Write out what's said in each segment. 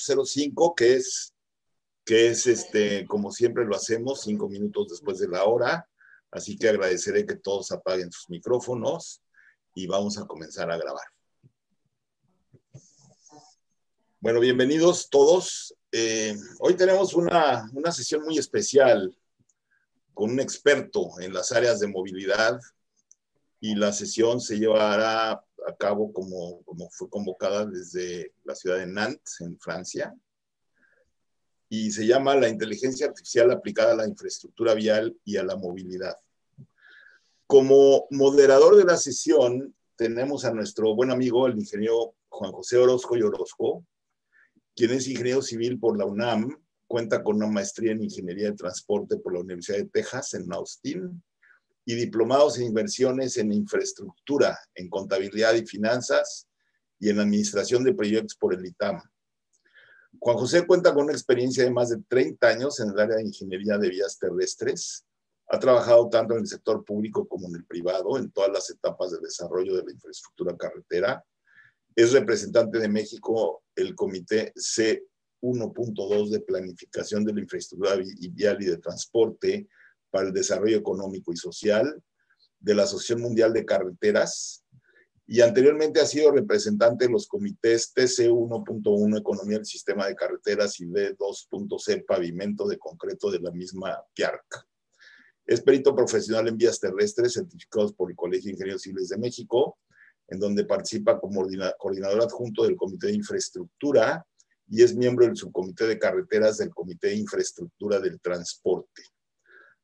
05, que es, que es este, como siempre lo hacemos, cinco minutos después de la hora. Así que agradeceré que todos apaguen sus micrófonos y vamos a comenzar a grabar. Bueno, bienvenidos todos. Eh, hoy tenemos una, una sesión muy especial con un experto en las áreas de movilidad y la sesión se llevará a cabo como, fue convocada desde la ciudad de Nantes, en Francia, y se llama La inteligencia artificial aplicada a la infraestructura vial y a la movilidad. Como moderador de la sesión, tenemos a nuestro buen amigo, el ingeniero Juan José Orozco y Orozco, quien es ingeniero civil por la UNAM, cuenta con una maestría en ingeniería de transporte por la Universidad de Texas en Austin y diplomados en inversiones en infraestructura, en contabilidad y finanzas y en administración de proyectos por el ITAM. Juan José cuenta con una experiencia de más de 30 años en el área de ingeniería de vías terrestres. Ha trabajado tanto en el sector público como en el privado, en todas las etapas de desarrollo de la infraestructura carretera. Es representante de México el Comité C1.2 de Planificación de la Infraestructura Vial y de Transporte para el Desarrollo Económico y Social de la Asociación Mundial de Carreteras y anteriormente ha sido representante de los comités TC1.1 Economía del Sistema de Carreteras y b 2c Pavimento de Concreto de la misma PIARC. Es perito profesional en vías terrestres certificados por el Colegio de Ingenieros Civiles de México, en donde participa como coordinador adjunto del Comité de Infraestructura y es miembro del Subcomité de Carreteras del Comité de Infraestructura del Transporte.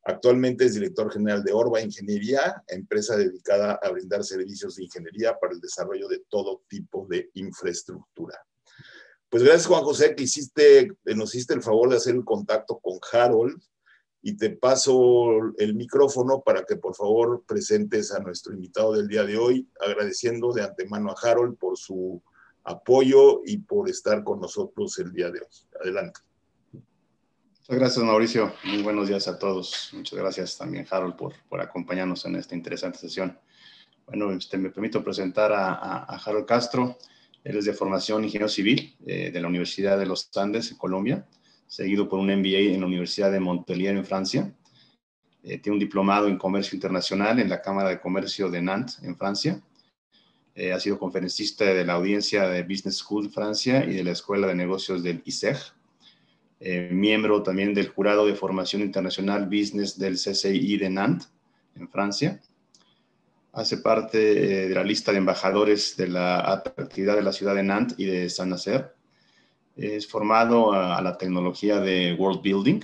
Actualmente es director general de Orba Ingeniería, empresa dedicada a brindar servicios de ingeniería para el desarrollo de todo tipo de infraestructura. Pues gracias Juan José que hiciste, eh, nos hiciste el favor de hacer el contacto con Harold y te paso el micrófono para que por favor presentes a nuestro invitado del día de hoy, agradeciendo de antemano a Harold por su apoyo y por estar con nosotros el día de hoy. Adelante. Muchas gracias, Mauricio. Muy buenos días a todos. Muchas gracias también, Harold, por, por acompañarnos en esta interesante sesión. Bueno, este, me permito presentar a, Harold Castro. Él es de formación ingeniero civil eh, de la Universidad de los Andes, en Colombia, seguido por un MBA en la Universidad de Montpellier, en Francia. Eh, tiene un diplomado en comercio internacional en la Cámara de Comercio de Nantes, en Francia. Eh, ha sido conferencista de la audiencia de Business School Francia y de la Escuela de Negocios del ISEG eh, miembro también del jurado de formación internacional business del CCI de Nantes, en Francia. Hace parte eh, de la lista de embajadores de la actividad de la ciudad de Nantes y de San nazaire Es formado a, la tecnología de World Building.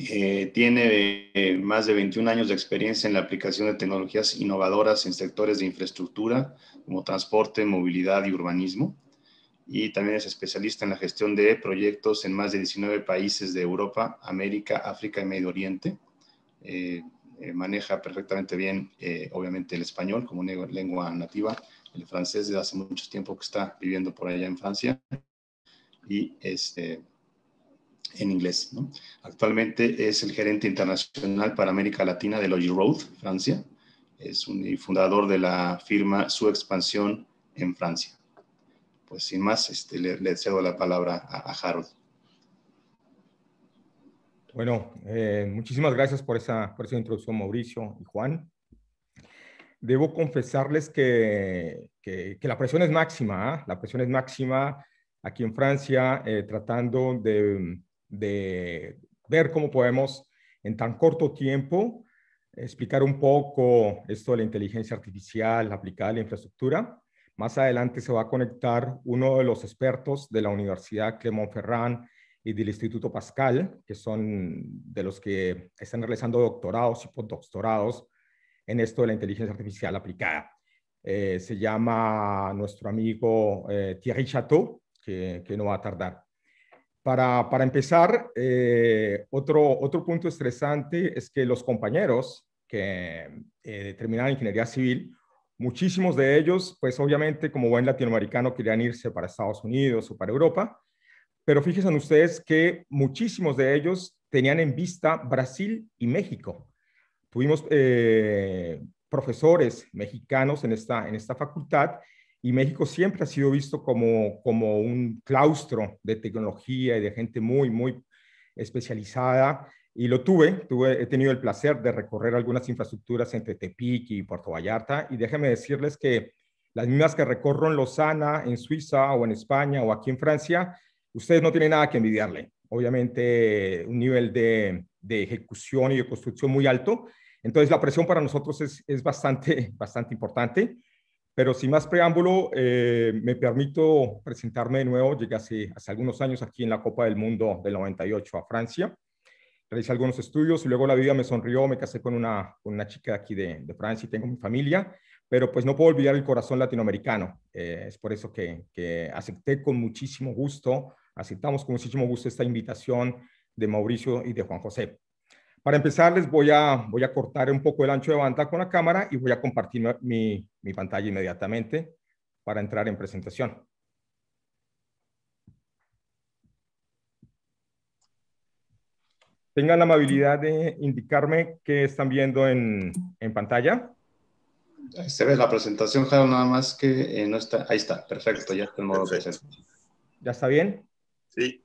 Eh, tiene más de 21 años de experiencia en la aplicación de tecnologías innovadoras en sectores de infraestructura como transporte, movilidad y urbanismo y también es especialista en la gestión de proyectos en más de 19 países de Europa, América, África y Medio Oriente. Eh, eh, maneja perfectamente bien, eh, obviamente, el español como lengua nativa, el francés desde hace mucho tiempo que está viviendo por allá en Francia y este, en inglés. Actualmente es el gerente internacional para América Latina de Logi Road, Francia. Es un fundador de la firma Su Expansión en Francia. Pues, sin más, este, le, cedo la palabra a, Harold. Bueno, eh, muchísimas gracias por esa, por introducción, Mauricio y Juan. Debo confesarles que, la presión es máxima, ¿ah? la presión es máxima aquí en Francia, eh, tratando de, ver cómo podemos en tan corto tiempo explicar un poco esto de la inteligencia artificial aplicada a la infraestructura. Más adelante se va a conectar uno de los expertos de la Universidad Clément ferrand y del Instituto Pascal, que son de los que están realizando doctorados y postdoctorados en esto de la inteligencia artificial aplicada. Eh, se llama nuestro amigo eh, Thierry Chateau, que, no va a tardar. Para, empezar, eh, otro, otro punto estresante es que los compañeros que terminaron ingeniería civil Muchísimos de ellos, pues obviamente como buen latinoamericano, querían irse para Estados Unidos o para Europa, pero fíjense ustedes que muchísimos de ellos tenían en vista Brasil y México. Tuvimos eh, profesores mexicanos en esta, en esta facultad y México siempre ha sido visto como, como un claustro de tecnología y de gente muy, muy especializada y lo tuve, tuve, he tenido el placer de recorrer algunas infraestructuras entre Tepic y Puerto Vallarta y déjenme decirles que las mismas que recorro en Lozana, en Suiza o en España o aquí en Francia, ustedes no tienen nada que envidiarle. Obviamente un nivel de, de ejecución y de construcción muy alto. Entonces la presión para nosotros es, es bastante, bastante importante. Pero sin más preámbulo, eh, me permito presentarme de nuevo. Llegué hace, hace algunos años aquí en la Copa del Mundo del 98 a Francia hice algunos estudios y luego la vida me sonrió, me casé con una, con una chica aquí de, de Francia y tengo mi familia, pero pues no puedo olvidar el corazón latinoamericano. Eh, es por eso que, que, acepté con muchísimo gusto, aceptamos con muchísimo gusto esta invitación de Mauricio y de Juan José. Para empezar, les voy a, voy a cortar un poco el ancho de banda con la cámara y voy a compartir mi, mi pantalla inmediatamente para entrar en presentación. tengan la amabilidad de indicarme qué están viendo en, pantalla. se ve la presentación, Jaro, nada más que eh, no está. Ahí está, perfecto, ya está en modo ¿Ya está bien? Sí.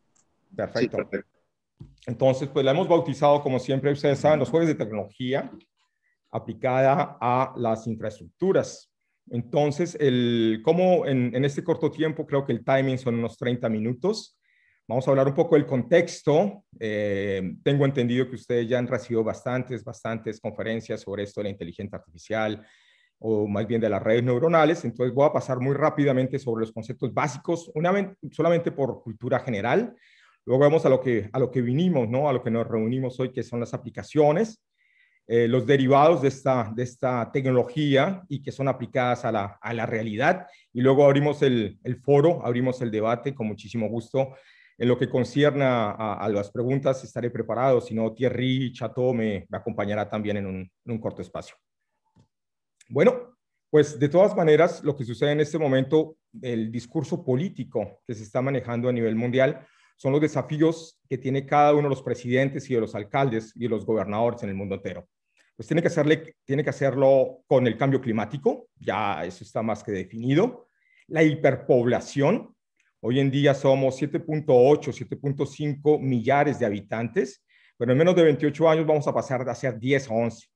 Perfecto. Entonces, pues la hemos bautizado, como siempre ustedes saben, los jueves de tecnología aplicada a las infraestructuras. Entonces, el, como en, en este corto tiempo, creo que el timing son unos 30 minutos, Vamos a hablar un poco del contexto. Eh, tengo entendido que ustedes ya han recibido bastantes, bastantes conferencias sobre esto de la inteligencia artificial o más bien de las redes neuronales. Entonces voy a pasar muy rápidamente sobre los conceptos básicos, una solamente por cultura general. Luego vamos a lo que, a lo que vinimos, ¿no? a lo que nos reunimos hoy, que son las aplicaciones, eh, los derivados de esta, de esta tecnología y que son aplicadas a la, a la realidad. Y luego abrimos el, el foro, abrimos el debate con muchísimo gusto en lo que concierne a, las preguntas, estaré preparado. Si no, Thierry Chateau me, acompañará también en un, corto espacio. Bueno, pues de todas maneras, lo que sucede en este momento, el discurso político que se está manejando a nivel mundial, son los desafíos que tiene cada uno de los presidentes y de los alcaldes y de los gobernadores en el mundo entero. Pues tiene que, hacerle, tiene que hacerlo con el cambio climático, ya eso está más que definido. La hiperpoblación, Hoy en día somos 7.8, 7.5 millares de habitantes, pero en menos de 28 años vamos a pasar hacia ser 10 a 11.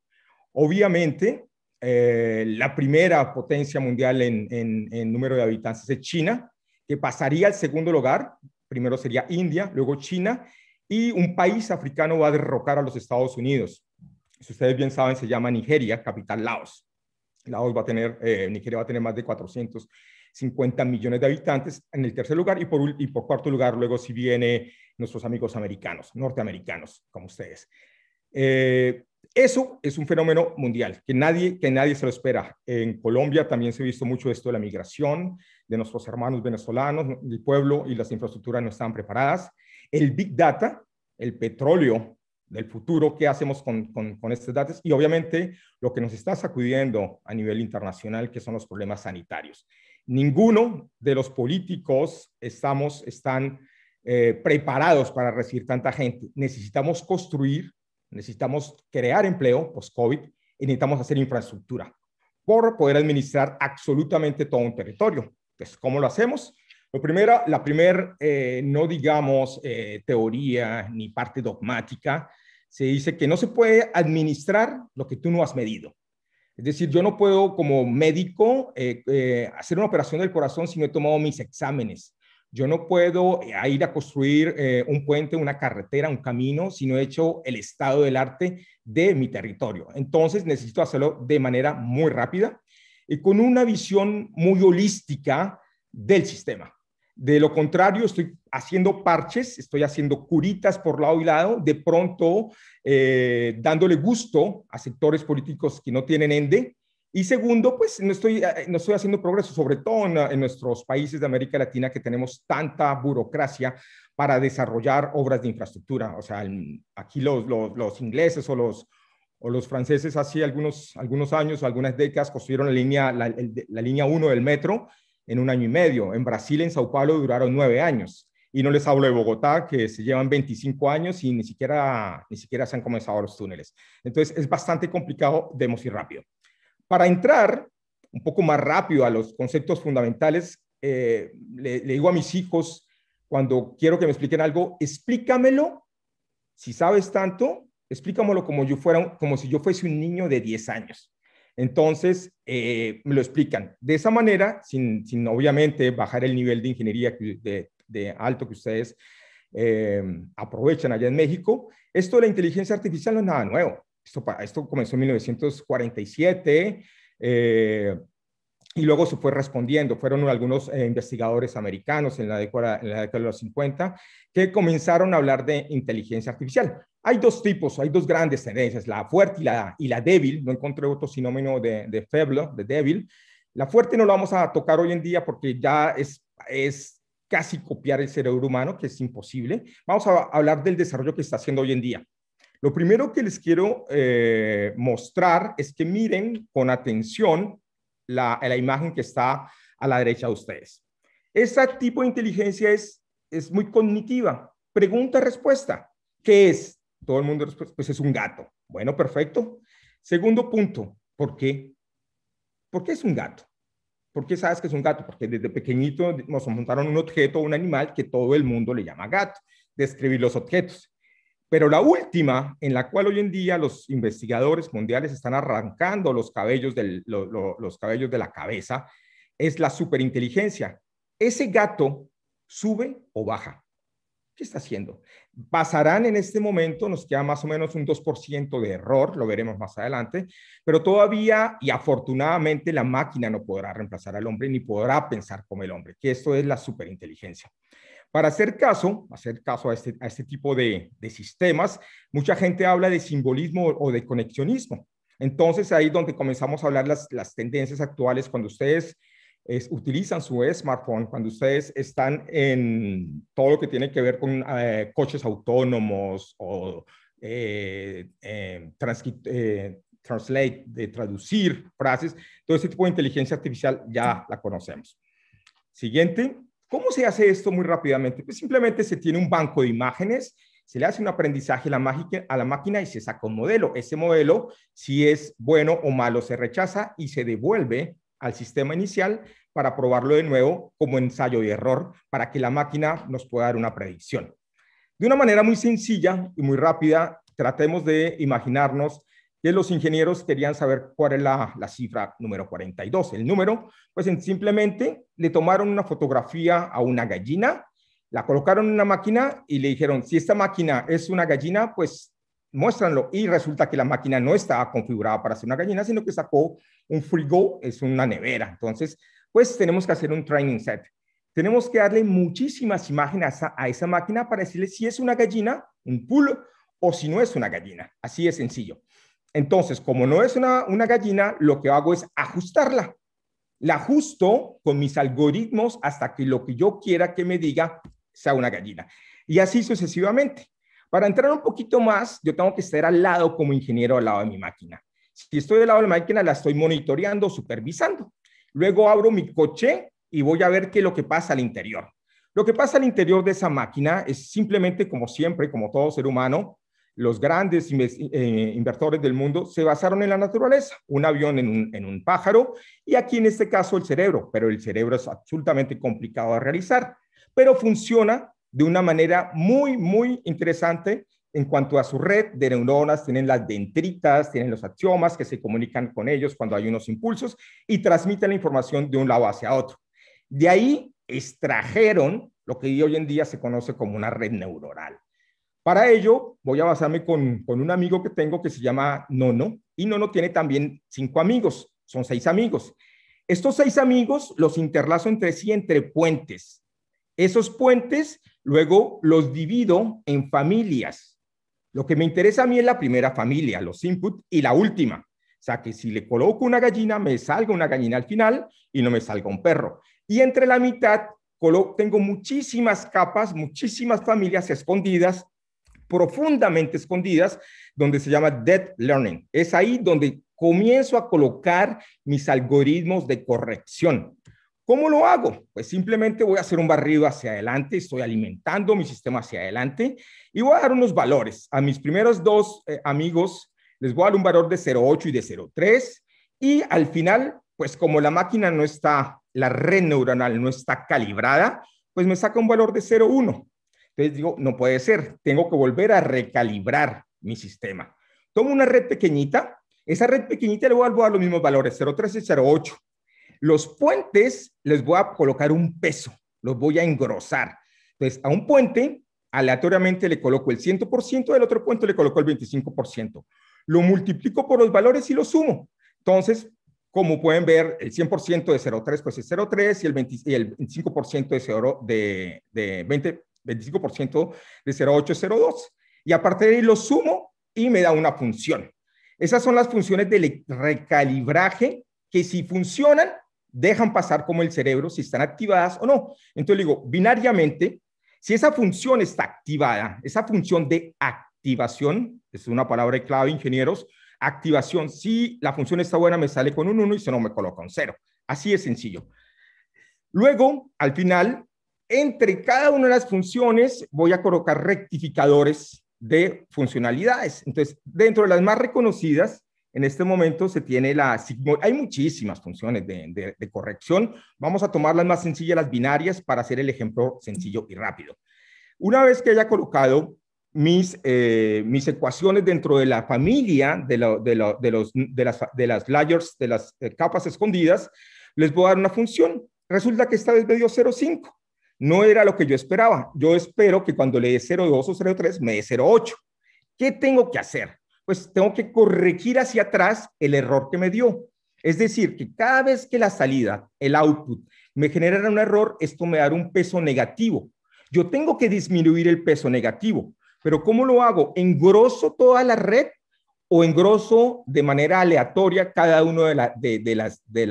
Obviamente, eh, la primera potencia mundial en, número de habitantes es China, que pasaría al segundo lugar. Primero sería India, luego China, y un país africano va a derrocar a los Estados Unidos. Si ustedes bien saben, se llama Nigeria, capital Laos. Laos va a tener, eh, Nigeria va a tener más de 400 50 millones de habitantes en el tercer lugar y por, cuarto lugar luego si viene nuestros amigos americanos, norteamericanos, como ustedes. Eh, eso es un fenómeno mundial que nadie, que nadie se lo espera. En Colombia también se ha visto mucho esto de la migración de nuestros hermanos venezolanos, el pueblo y las infraestructuras no están preparadas. El Big Data, el petróleo del futuro, qué hacemos con, estos datos y obviamente lo que nos está sacudiendo a nivel internacional, que son los problemas sanitarios. Ninguno de los políticos estamos, están eh, preparados para recibir tanta gente. Necesitamos construir, necesitamos crear empleo post-COVID y necesitamos hacer infraestructura por poder administrar absolutamente todo un territorio. Entonces, ¿cómo lo hacemos? Lo primero, la primera, eh, no digamos eh, teoría ni parte dogmática, se dice que no se puede administrar lo que tú no has medido. Es decir, yo no puedo como médico eh, eh, hacer una operación del corazón si no he tomado mis exámenes. Yo no puedo eh, ir a construir un puente, una carretera, un camino, si no he hecho el estado del arte de mi territorio. Entonces necesito hacerlo de manera muy rápida y con una visión muy holística del sistema. De lo contrario, estoy haciendo parches, estoy haciendo curitas por lado y lado, de pronto eh, dándole gusto a sectores políticos que no tienen ende. Y segundo, pues no estoy, eh, no estoy haciendo progreso, sobre todo en, nuestros países de América Latina que tenemos tanta burocracia para desarrollar obras de infraestructura. O sea, aquí los, los, ingleses o los, o los franceses hace algunos, algunos años, algunas décadas, construyeron la línea, la, la línea 1 del metro en un año y medio. En Brasil, en Sao Paulo, duraron nueve años. Y no les hablo de Bogotá, que se llevan 25 años y ni siquiera, ni siquiera se han comenzado los túneles. Entonces, es bastante complicado, debemos ir rápido. Para entrar un poco más rápido a los conceptos fundamentales, eh, le, digo a mis hijos, cuando quiero que me expliquen algo, explícamelo. Si sabes tanto, explícamelo como, yo fuera, como si yo fuese un niño de 10 años. Entonces, eh, me lo explican. De esa manera, sin, obviamente bajar el nivel de ingeniería de, alto que ustedes eh, aprovechan allá en México, esto de la inteligencia artificial no es nada nuevo. Esto, esto comenzó en 1947 eh, y luego se fue respondiendo. Fueron algunos investigadores americanos en la, década, en la década de los 50 que comenzaron a hablar de inteligencia artificial. Hay dos tipos, hay dos grandes tendencias, la fuerte y la, y la débil. No encontré otro sinónimo de, de feble, de débil. La fuerte no la vamos a tocar hoy en día porque ya es, es casi copiar el cerebro humano, que es imposible. Vamos a hablar del desarrollo que está haciendo hoy en día. Lo primero que les quiero eh, mostrar es que miren con atención la, la, imagen que está a la derecha de ustedes. Este tipo de inteligencia es, es muy cognitiva. Pregunta-respuesta, ¿Qué es todo el mundo, pues es un gato. Bueno, perfecto. Segundo punto, ¿por qué? ¿Por qué es un gato? ¿Por qué sabes que es un gato? Porque desde pequeñito nos montaron un objeto, un animal que todo el mundo le llama gato, describir los objetos. Pero la última, en la cual hoy en día los investigadores mundiales están arrancando los cabellos, los cabellos de la cabeza, es la superinteligencia. Ese gato sube o baja. ¿Qué está haciendo? Pasarán en este momento, nos queda más o menos un 2% de error, lo veremos más adelante, pero todavía y afortunadamente la máquina no podrá reemplazar al hombre ni podrá pensar como el hombre, que esto es la superinteligencia. Para hacer caso, hacer caso a este, a este tipo de, sistemas, mucha gente habla de simbolismo o de conexionismo. Entonces ahí es donde comenzamos a hablar las, las tendencias actuales cuando ustedes utilizan su smartphone cuando ustedes están en todo lo que tiene que ver con eh, coches autónomos o eh, em, eh, translate, de traducir frases, todo ese tipo de inteligencia artificial ya la conocemos. Siguiente, ¿cómo se hace esto muy rápidamente? Pues simplemente se tiene un banco de imágenes se le hace un aprendizaje a la máquina y se saca un modelo. Ese modelo, si es bueno o malo, se rechaza y se devuelve al sistema inicial para probarlo de nuevo como ensayo y error para que la máquina nos pueda dar una predicción. De una manera muy sencilla y muy rápida, tratemos de imaginarnos que los ingenieros querían saber cuál es la, la, cifra número 42. El número, pues simplemente le tomaron una fotografía a una gallina, la colocaron en una máquina y le dijeron, si esta máquina es una gallina, pues muéstranlo y resulta que la máquina no estaba configurada para ser una gallina, sino que sacó un frigo, es una nevera. Entonces, pues tenemos que hacer un training set. Tenemos que darle muchísimas imágenes a, esa máquina para decirle si es una gallina, un pool, o si no es una gallina. Así es sencillo. Entonces, como no es una, una gallina, lo que hago es ajustarla. La ajusto con mis algoritmos hasta que lo que yo quiera que me diga sea una gallina. Y así sucesivamente. Para entrar un poquito más, yo tengo que estar al lado como ingeniero, al lado de mi máquina. Si estoy al lado de la máquina, la estoy monitoreando, supervisando. Luego abro mi coche y voy a ver qué es lo que pasa al interior. Lo que pasa al interior de esa máquina es simplemente, como siempre, como todo ser humano, los grandes eh, inversores del mundo se basaron en la naturaleza, un avión en un, en un pájaro y aquí en este caso el cerebro, pero el cerebro es absolutamente complicado de realizar, pero funciona de una manera muy, muy interesante en cuanto a su red de neuronas, tienen las dendritas, tienen los axiomas que se comunican con ellos cuando hay unos impulsos y transmiten la información de un lado hacia otro. De ahí extrajeron lo que hoy en día se conoce como una red neuronal. Para ello, voy a basarme con, con un amigo que tengo que se llama Nono, y Nono tiene también cinco amigos, son seis amigos. Estos seis amigos los interlazo entre sí entre puentes. Esos puentes Luego los divido en familias. Lo que me interesa a mí es la primera familia, los inputs y la última. O sea, que si le coloco una gallina, me salga una gallina al final y no me salga un perro. Y entre la mitad tengo muchísimas capas, muchísimas familias escondidas, profundamente escondidas, donde se llama dead learning. Es ahí donde comienzo a colocar mis algoritmos de corrección. ¿Cómo lo hago? Pues simplemente voy a hacer un barrido hacia adelante, estoy alimentando mi sistema hacia adelante y voy a dar unos valores. A mis primeros dos eh, amigos les voy a dar un valor de 0,8 y de 0,3 y al final, pues como la máquina no está, la red neuronal no está calibrada, pues me saca un valor de 0,1. Entonces digo, no puede ser, tengo que volver a recalibrar mi sistema. Tomo una red pequeñita, esa red pequeñita le voy a dar los mismos valores, 0,3 y 0,8. Los puentes les voy a colocar un peso, los voy a engrosar. Entonces, a un puente aleatoriamente le coloco el 100%, al otro puente le coloco el 25%. Lo multiplico por los valores y lo sumo. Entonces, como pueden ver, el 100% de 0,3 pues es 0,3 y el, el 25% de, de, de 20, 25% de 0,8 es 0,2. Y aparte de ahí lo sumo y me da una función. Esas son las funciones del recalibraje que si funcionan, dejan pasar como el cerebro, si están activadas o no. Entonces digo, binariamente, si esa función está activada, esa función de activación, es una palabra de clave, ingenieros, activación, si la función está buena, me sale con un 1 y si no, me coloca un 0. Así es sencillo. Luego, al final, entre cada una de las funciones voy a colocar rectificadores de funcionalidades. Entonces, dentro de las más reconocidas, en este momento se tiene la hay muchísimas funciones de, corrección. Vamos a tomar las más sencillas, las binarias, para hacer el ejemplo sencillo y rápido. Una vez que haya colocado mis, eh, mis ecuaciones dentro de la familia de, los, de, las, de las layers, de las eh, capas escondidas, les voy a dar una función. Resulta que esta vez me dio 0,5. No era lo que yo esperaba. Yo espero que cuando le dé 0,2 o 0,3 me dé 0,8. ¿Qué tengo que hacer? pues tengo que corregir hacia atrás el error que me dio. Es decir, que cada vez que la salida, el output, me genera un error, esto me dará un peso negativo. Yo tengo que disminuir el peso negativo, pero ¿cómo lo hago? ¿Engroso toda la red o engroso de manera aleatoria cada uno de, las, de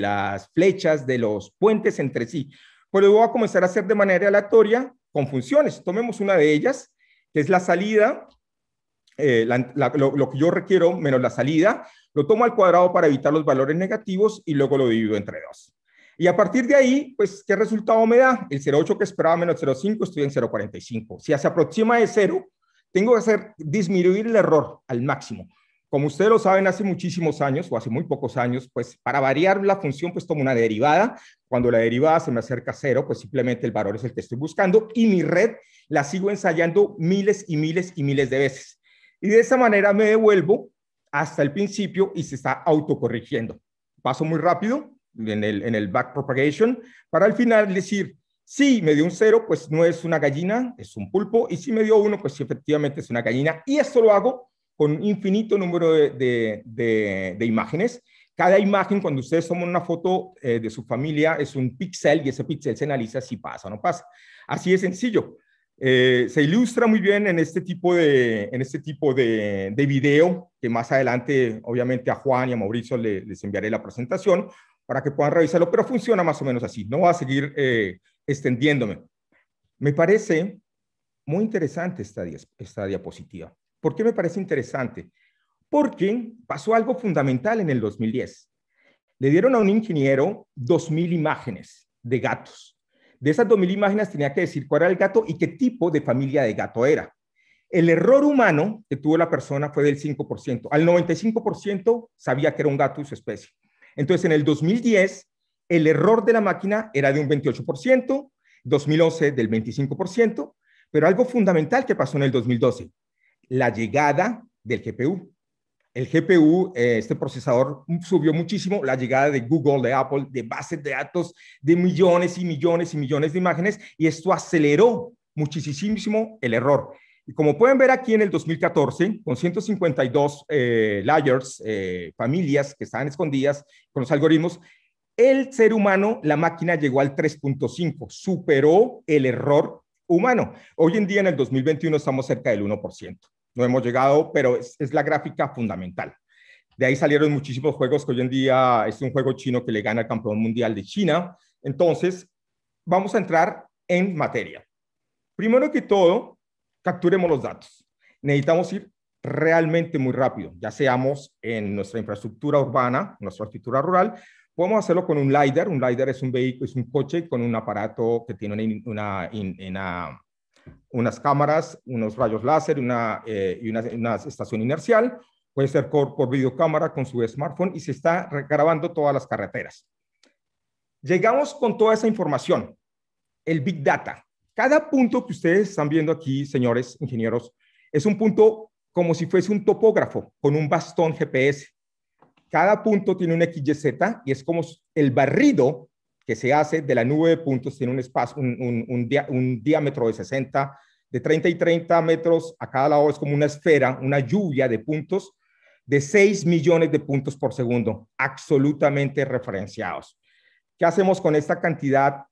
las flechas, de los puentes entre sí? Pues lo voy a comenzar a hacer de manera aleatoria con funciones. Tomemos una de ellas, que es la salida, eh, lo, que yo requiero menos la salida, lo tomo al cuadrado para evitar los valores negativos y luego lo divido entre 2. Y a partir de ahí, pues, ¿qué resultado me da? El 0,8 que esperaba menos 0,5, estoy en 0,45. Si se aproxima de 0, tengo que hacer disminuir el error al máximo. Como ustedes lo saben, hace muchísimos años, o hace muy pocos años, pues para variar la función, pues tomo una derivada. Cuando la derivada se me acerca a cero, pues simplemente el valor es el que estoy buscando y mi red la sigo ensayando miles y miles y miles de veces. Y de esa manera me devuelvo hasta el principio y se está autocorrigiendo. Paso muy rápido en el, backpropagation para al final decir, si me dio un cero, pues no es una gallina, es un pulpo, y si me dio uno, pues efectivamente es una gallina. Y esto lo hago con infinito número de, imágenes. Cada imagen, cuando ustedes toman una foto eh, de su familia, es un píxel y ese píxel se analiza si pasa o no pasa. Así de sencillo. Eh, se ilustra muy bien en este tipo, de, en este tipo de, video, que más adelante obviamente a Juan y a Mauricio les enviaré la presentación para que puedan revisarlo, pero funciona más o menos así. No voy a seguir eh, extendiéndome. Me parece muy interesante esta, esta diapositiva. ¿Por qué me parece interesante? Porque pasó algo fundamental en el 2010. Le dieron a un ingeniero 2.000 imágenes de gatos de esas 2.000 imágenes tenía que decir cuál era el gato y qué tipo de familia de gato era. El error humano que tuvo la persona fue del 5%. Al 95% sabía que era un gato y su especie. Entonces, en el 2010, el error de la máquina era de un 28%, 2011 del 25%, pero algo fundamental que pasó en el 2012, la llegada del GPU el GPU, eh, este procesador mm, subió muchísimo la llegada de Google, de Apple, de bases de datos, de millones y millones y millones de imágenes, y esto aceleró muchísimo el error. Y como pueden ver aquí en el 2014, con 152 eh, layers, eh, familias que estaban escondidas con los algoritmos, el ser humano, la máquina llegó al 3.5, superó el error humano. Hoy en día, en el 2021, estamos cerca del 1% no hemos llegado, pero es, la gráfica fundamental. De ahí salieron muchísimos juegos que hoy en día es un juego chino que le gana al campeón mundial de China. Entonces, vamos a entrar en materia. Primero que todo, capturemos los datos. Necesitamos ir realmente muy rápido, ya seamos en nuestra infraestructura urbana, nuestra infraestructura rural. Podemos hacerlo con un LiDAR. Un LiDAR es un vehículo, es un coche con un aparato que tiene una, una, una unas cámaras, unos rayos láser una, eh, y una, estación inercial, puede ser por, por videocámara con su smartphone y se está grabando todas las carreteras. Llegamos con toda esa información, el Big Data. Cada punto que ustedes están viendo aquí, señores ingenieros, es un punto como si fuese un topógrafo con un bastón GPS. Cada punto tiene un XYZ y es como el barrido que se hace de la nube de puntos, tiene un, espacio, un, un, un, diámetro de 60, de 30 y 30 metros a cada lado, es como una esfera, una lluvia de puntos de 6 millones de puntos por segundo, absolutamente referenciados. ¿Qué hacemos con esta cantidad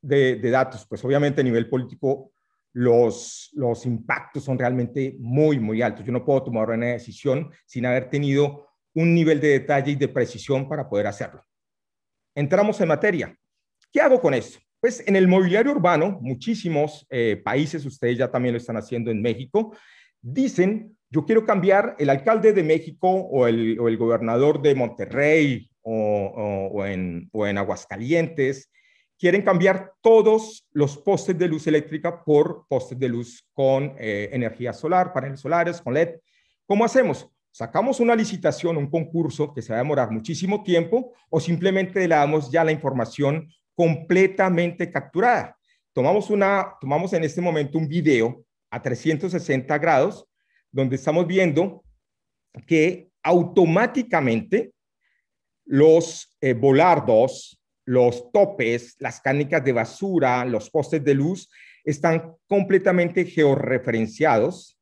de, de, datos? Pues obviamente a nivel político los, los impactos son realmente muy, muy altos. Yo no puedo tomar una decisión sin haber tenido un nivel de detalle y de precisión para poder hacerlo. Entramos en materia. ¿Qué hago con esto? Pues en el mobiliario urbano, muchísimos eh, países, ustedes ya también lo están haciendo en México, dicen, yo quiero cambiar el alcalde de México o el, gobernador de Monterrey o, en, en Aguascalientes, quieren cambiar todos los postes de luz eléctrica por postes de luz con eh, energía solar, paneles solares, con LED. ¿Cómo hacemos? ¿Sacamos una licitación, un concurso que se va a demorar muchísimo tiempo o simplemente le damos ya la información completamente capturada. Tomamos, una, tomamos en este momento un video a 360 grados donde estamos viendo que automáticamente los eh, volardos, los topes, las cánicas de basura, los postes de luz están completamente georreferenciados,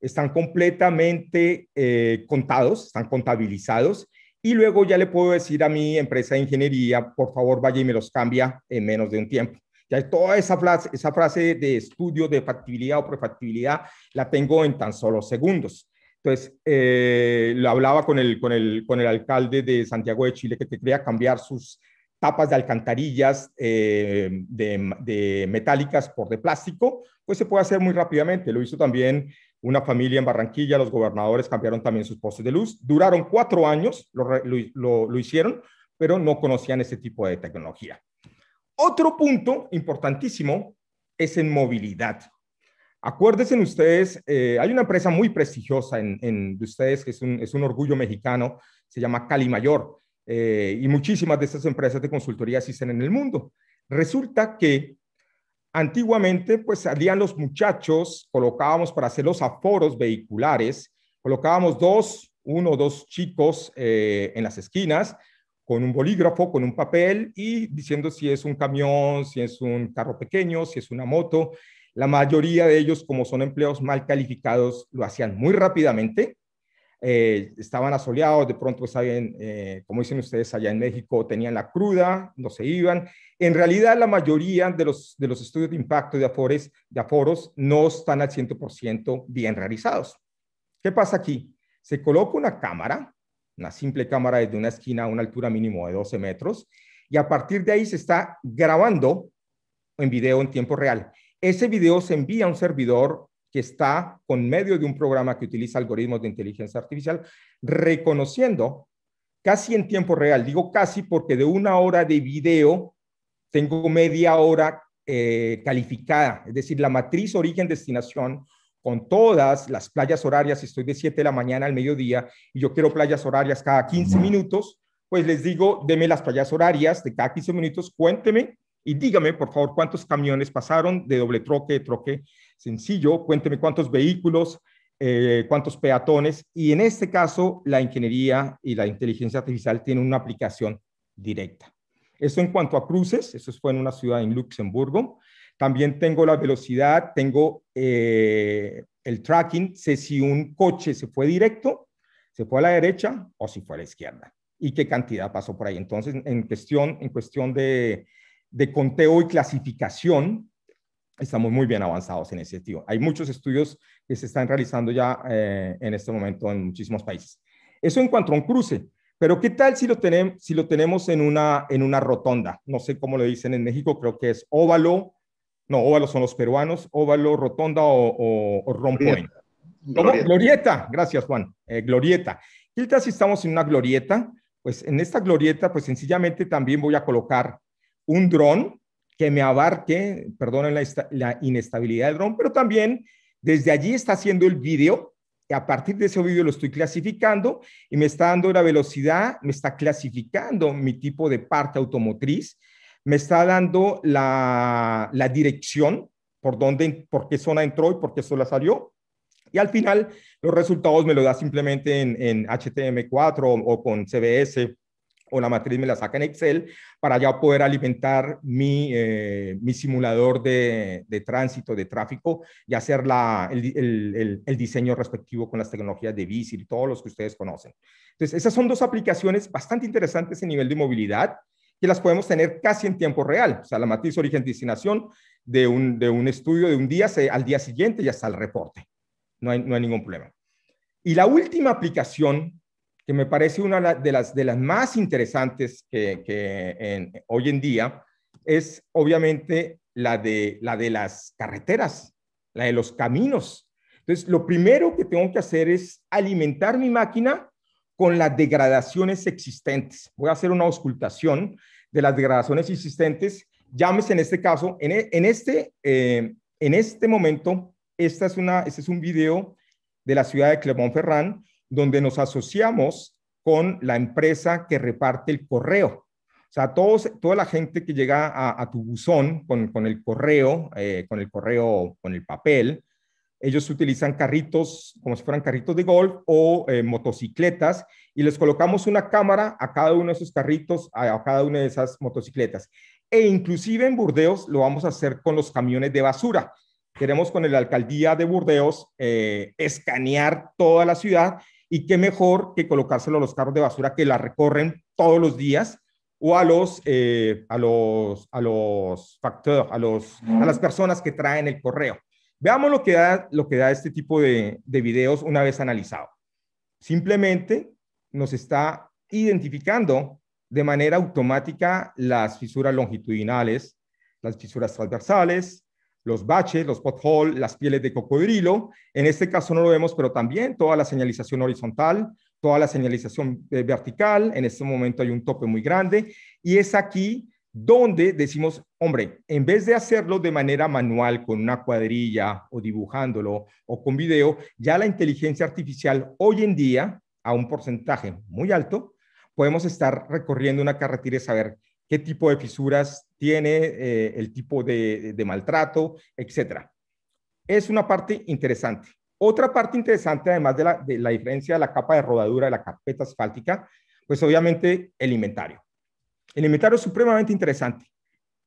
están completamente eh, contados, están contabilizados y luego ya le puedo decir a mi empresa de ingeniería, por favor, vaya y me los cambia en menos de un tiempo. Ya toda esa frase, esa frase de estudio de factibilidad o prefactibilidad la tengo en tan solo segundos. Entonces, eh, lo hablaba con el, con, el, con el alcalde de Santiago de Chile que te quería cambiar sus tapas de alcantarillas eh, de, de, metálicas por de plástico, pues se puede hacer muy rápidamente. Lo hizo también una familia en Barranquilla, los gobernadores cambiaron también sus postes de luz. Duraron cuatro años, lo, hicieron, pero no conocían ese tipo de tecnología. Otro punto importantísimo es en movilidad. Acuérdense ustedes, eh, hay una empresa muy prestigiosa en, de ustedes que es un, orgullo mexicano, se llama Cali Mayor, eh, y muchísimas de estas empresas de consultoría existen en el mundo. Resulta que Antiguamente, pues salían los muchachos, colocábamos para hacer los aforos vehiculares, colocábamos dos, uno o dos chicos eh, en las esquinas con un bolígrafo, con un papel y diciendo si es un camión, si es un carro pequeño, si es una moto. La mayoría de ellos, como son empleos mal calificados, lo hacían muy rápidamente, eh, estaban asoleados, de pronto saben pues, eh, como dicen ustedes allá en México, tenían la cruda, no se iban. En realidad la mayoría de los, de los estudios de impacto de, afores, de aforos no están al 100% bien realizados. ¿Qué pasa aquí? Se coloca una cámara, una simple cámara desde una esquina a una altura mínimo de 12 metros, y a partir de ahí se está grabando en video en tiempo real. Ese video se envía a un servidor que está con medio de un programa que utiliza algoritmos de inteligencia artificial, reconociendo casi en tiempo real, digo casi porque de una hora de video tengo media hora eh, calificada, es decir, la matriz origen-destinación con todas las playas horarias, estoy de 7 de la mañana al mediodía y yo quiero playas horarias cada 15 minutos, pues les digo, deme las playas horarias de cada 15 minutos, cuénteme y dígame, por favor, cuántos camiones pasaron de doble troque, de troque sencillo, cuénteme cuántos vehículos, eh, cuántos peatones, y en este caso la ingeniería y la inteligencia artificial tienen una aplicación directa. eso en cuanto a cruces, eso fue en una ciudad en Luxemburgo. También tengo la velocidad, tengo eh, el tracking, sé si un coche se fue directo, se fue a la derecha o si fue a la izquierda y qué cantidad pasó por ahí. Entonces, en cuestión, en cuestión de, de conteo y clasificación, estamos muy bien avanzados en ese sentido. Hay muchos estudios que se están realizando ya eh, en este momento en muchísimos países. Eso en cuanto a un cruce. Pero ¿qué tal si lo, tenemos, si lo tenemos en una, en una rotonda? No sé cómo lo dicen en México, creo que es óvalo. No, óvalo son los peruanos, óvalo, rotonda o, o, Glorieta. gracias Juan, eh, glorieta. ¿Qué tal si estamos en una glorieta? Pues en esta glorieta, pues sencillamente también voy a colocar un dron que me abarque, perdonen la, inestabilidad del dron, pero también desde allí está haciendo el video a partir de ese vídeo lo estoy clasificando y me está dando la velocidad, me está clasificando mi tipo de parte automotriz, me está dando la, dirección, por dónde, por qué zona entró y por qué zona salió. Y al final los resultados me los da simplemente en, en HTM4 o, o, con CBS o la matriz me la saca en Excel para ya poder alimentar mi, eh, mi simulador de, de, tránsito, de tráfico y hacer la, el, el, diseño respectivo con las tecnologías de Visir y todos los que ustedes conocen. Entonces, esas son dos aplicaciones bastante interesantes en nivel de movilidad que las podemos tener casi en tiempo real. O sea, la matriz origen-destinación de un, de un estudio de un día se, al día siguiente ya está el reporte. No hay, no hay ningún problema. Y la última aplicación que me parece una de las, de las más interesantes que, hoy en día, es obviamente la de, la de las carreteras, la de los caminos. Entonces, lo primero que tengo que hacer es alimentar mi máquina con las degradaciones existentes. Voy a hacer una auscultación de las degradaciones existentes. Llámese en este caso, en, e, en este, eh, en este momento, esta es una, este es un video de la ciudad de Clermont-Ferrand donde nos asociamos con la empresa que reparte el correo. O sea, todos, toda la gente que llega a, tu buzón con, el correo, eh, con el correo, con el papel, ellos utilizan carritos como si fueran carritos de golf o eh, motocicletas y les colocamos una cámara a cada uno de esos carritos, a, cada una de esas motocicletas. E inclusive en Burdeos lo vamos a hacer con los camiones de basura queremos con la alcaldía de Burdeos eh, escanear toda la ciudad y qué mejor que colocárselo a los carros de basura que la recorren todos los días o a los, eh, a los, a los factores, a, los, a las personas que traen el correo. Veamos lo que da, lo que da este tipo de, de videos una vez analizado. Simplemente nos está identificando de manera automática las fisuras longitudinales, las fisuras transversales, los baches, los potholes, las pieles de cocodrilo. En este caso no lo vemos, pero también toda la señalización horizontal, toda la señalización eh, vertical. En este momento hay un tope muy grande y es aquí donde decimos, hombre, en vez de hacerlo de manera manual con una cuadrilla o dibujándolo o con video, ya la inteligencia artificial hoy en día, a un porcentaje muy alto, podemos estar recorriendo una carretera y saber qué tipo de fisuras tiene, eh, el tipo de, maltrato, etcétera. Es una parte interesante. Otra parte interesante, además de la, diferencia de la capa de rodadura de la carpeta asfáltica, pues obviamente el inventario. El inventario es supremamente interesante.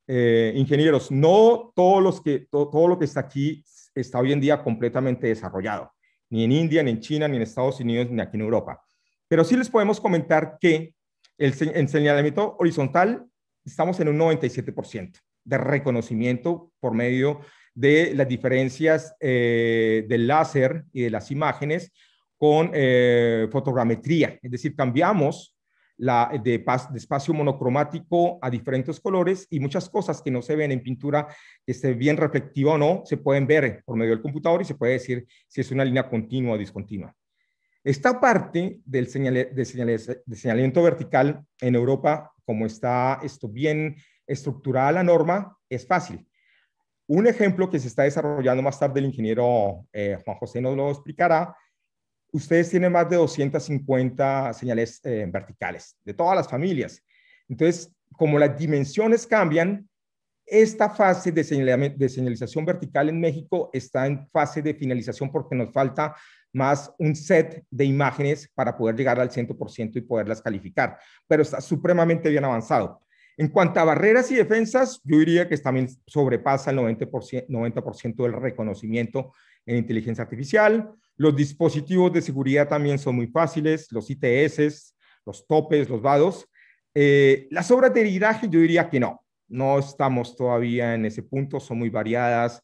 Eh, ingenieros, no todos los que, todo lo que está aquí está hoy en día completamente desarrollado, ni en India, ni en China, ni en Estados Unidos, ni aquí en Europa. Pero sí les podemos comentar que el, en señalamiento horizontal estamos en un 97% de reconocimiento por medio de las diferencias eh, del láser y de las imágenes con eh, fotogrametría. Es decir, cambiamos la, de, de, espacio monocromático a diferentes colores y muchas cosas que no se ven en pintura, que esté bien reflectiva o no, se pueden ver por medio del computador y se puede decir si es una línea continua o discontinua. Esta parte del, señalamiento vertical en Europa, como está esto bien estructurada la norma, es fácil. Un ejemplo que se está desarrollando más tarde, el ingeniero eh, Juan José nos lo explicará, ustedes tienen más de 250 señales eh, verticales de todas las familias. Entonces, como las dimensiones cambian, esta fase de, señalización vertical en México está en fase de finalización porque nos falta más un set de imágenes para poder llegar al 100% y poderlas calificar, pero está supremamente bien avanzado. En cuanto a barreras y defensas, yo diría que también sobrepasa el 90%, 90 del reconocimiento en inteligencia artificial. Los dispositivos de seguridad también son muy fáciles, los ITS, los topes, los vados. Eh, las obras de viraje yo diría que no. No estamos todavía en ese punto, son muy variadas,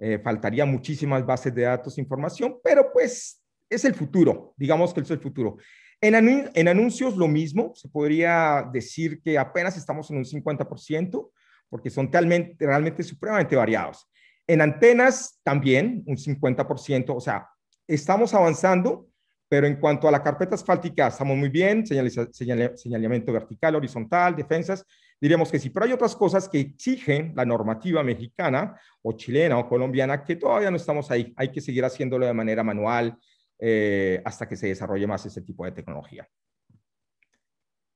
eh, faltaría muchísimas bases de datos, información, pero pues es el futuro, digamos que es el futuro. En, anuncios lo mismo, se podría decir que apenas estamos en un 50%, porque son realmente, realmente supremamente variados. En antenas también un 50%, o sea, estamos avanzando, pero en cuanto a la carpeta asfáltica, estamos muy bien, señalamiento vertical, horizontal, defensas, diríamos que sí, pero hay otras cosas que exigen la normativa mexicana o chilena o colombiana que todavía no estamos ahí, hay que seguir haciéndolo de manera manual eh, hasta que se desarrolle más ese tipo de tecnología.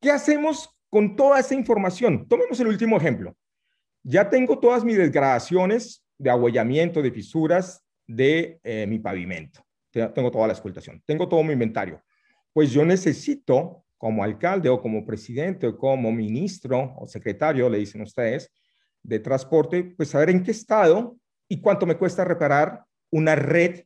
¿Qué hacemos con toda esa información? Tomemos el último ejemplo. Ya tengo todas mis desgradaciones de ahuellamiento, de fisuras de eh, mi pavimento tengo toda la escultación, tengo todo mi inventario. Pues yo necesito, como alcalde o como presidente o como ministro o secretario, le dicen ustedes, de transporte, pues saber en qué estado y cuánto me cuesta reparar una red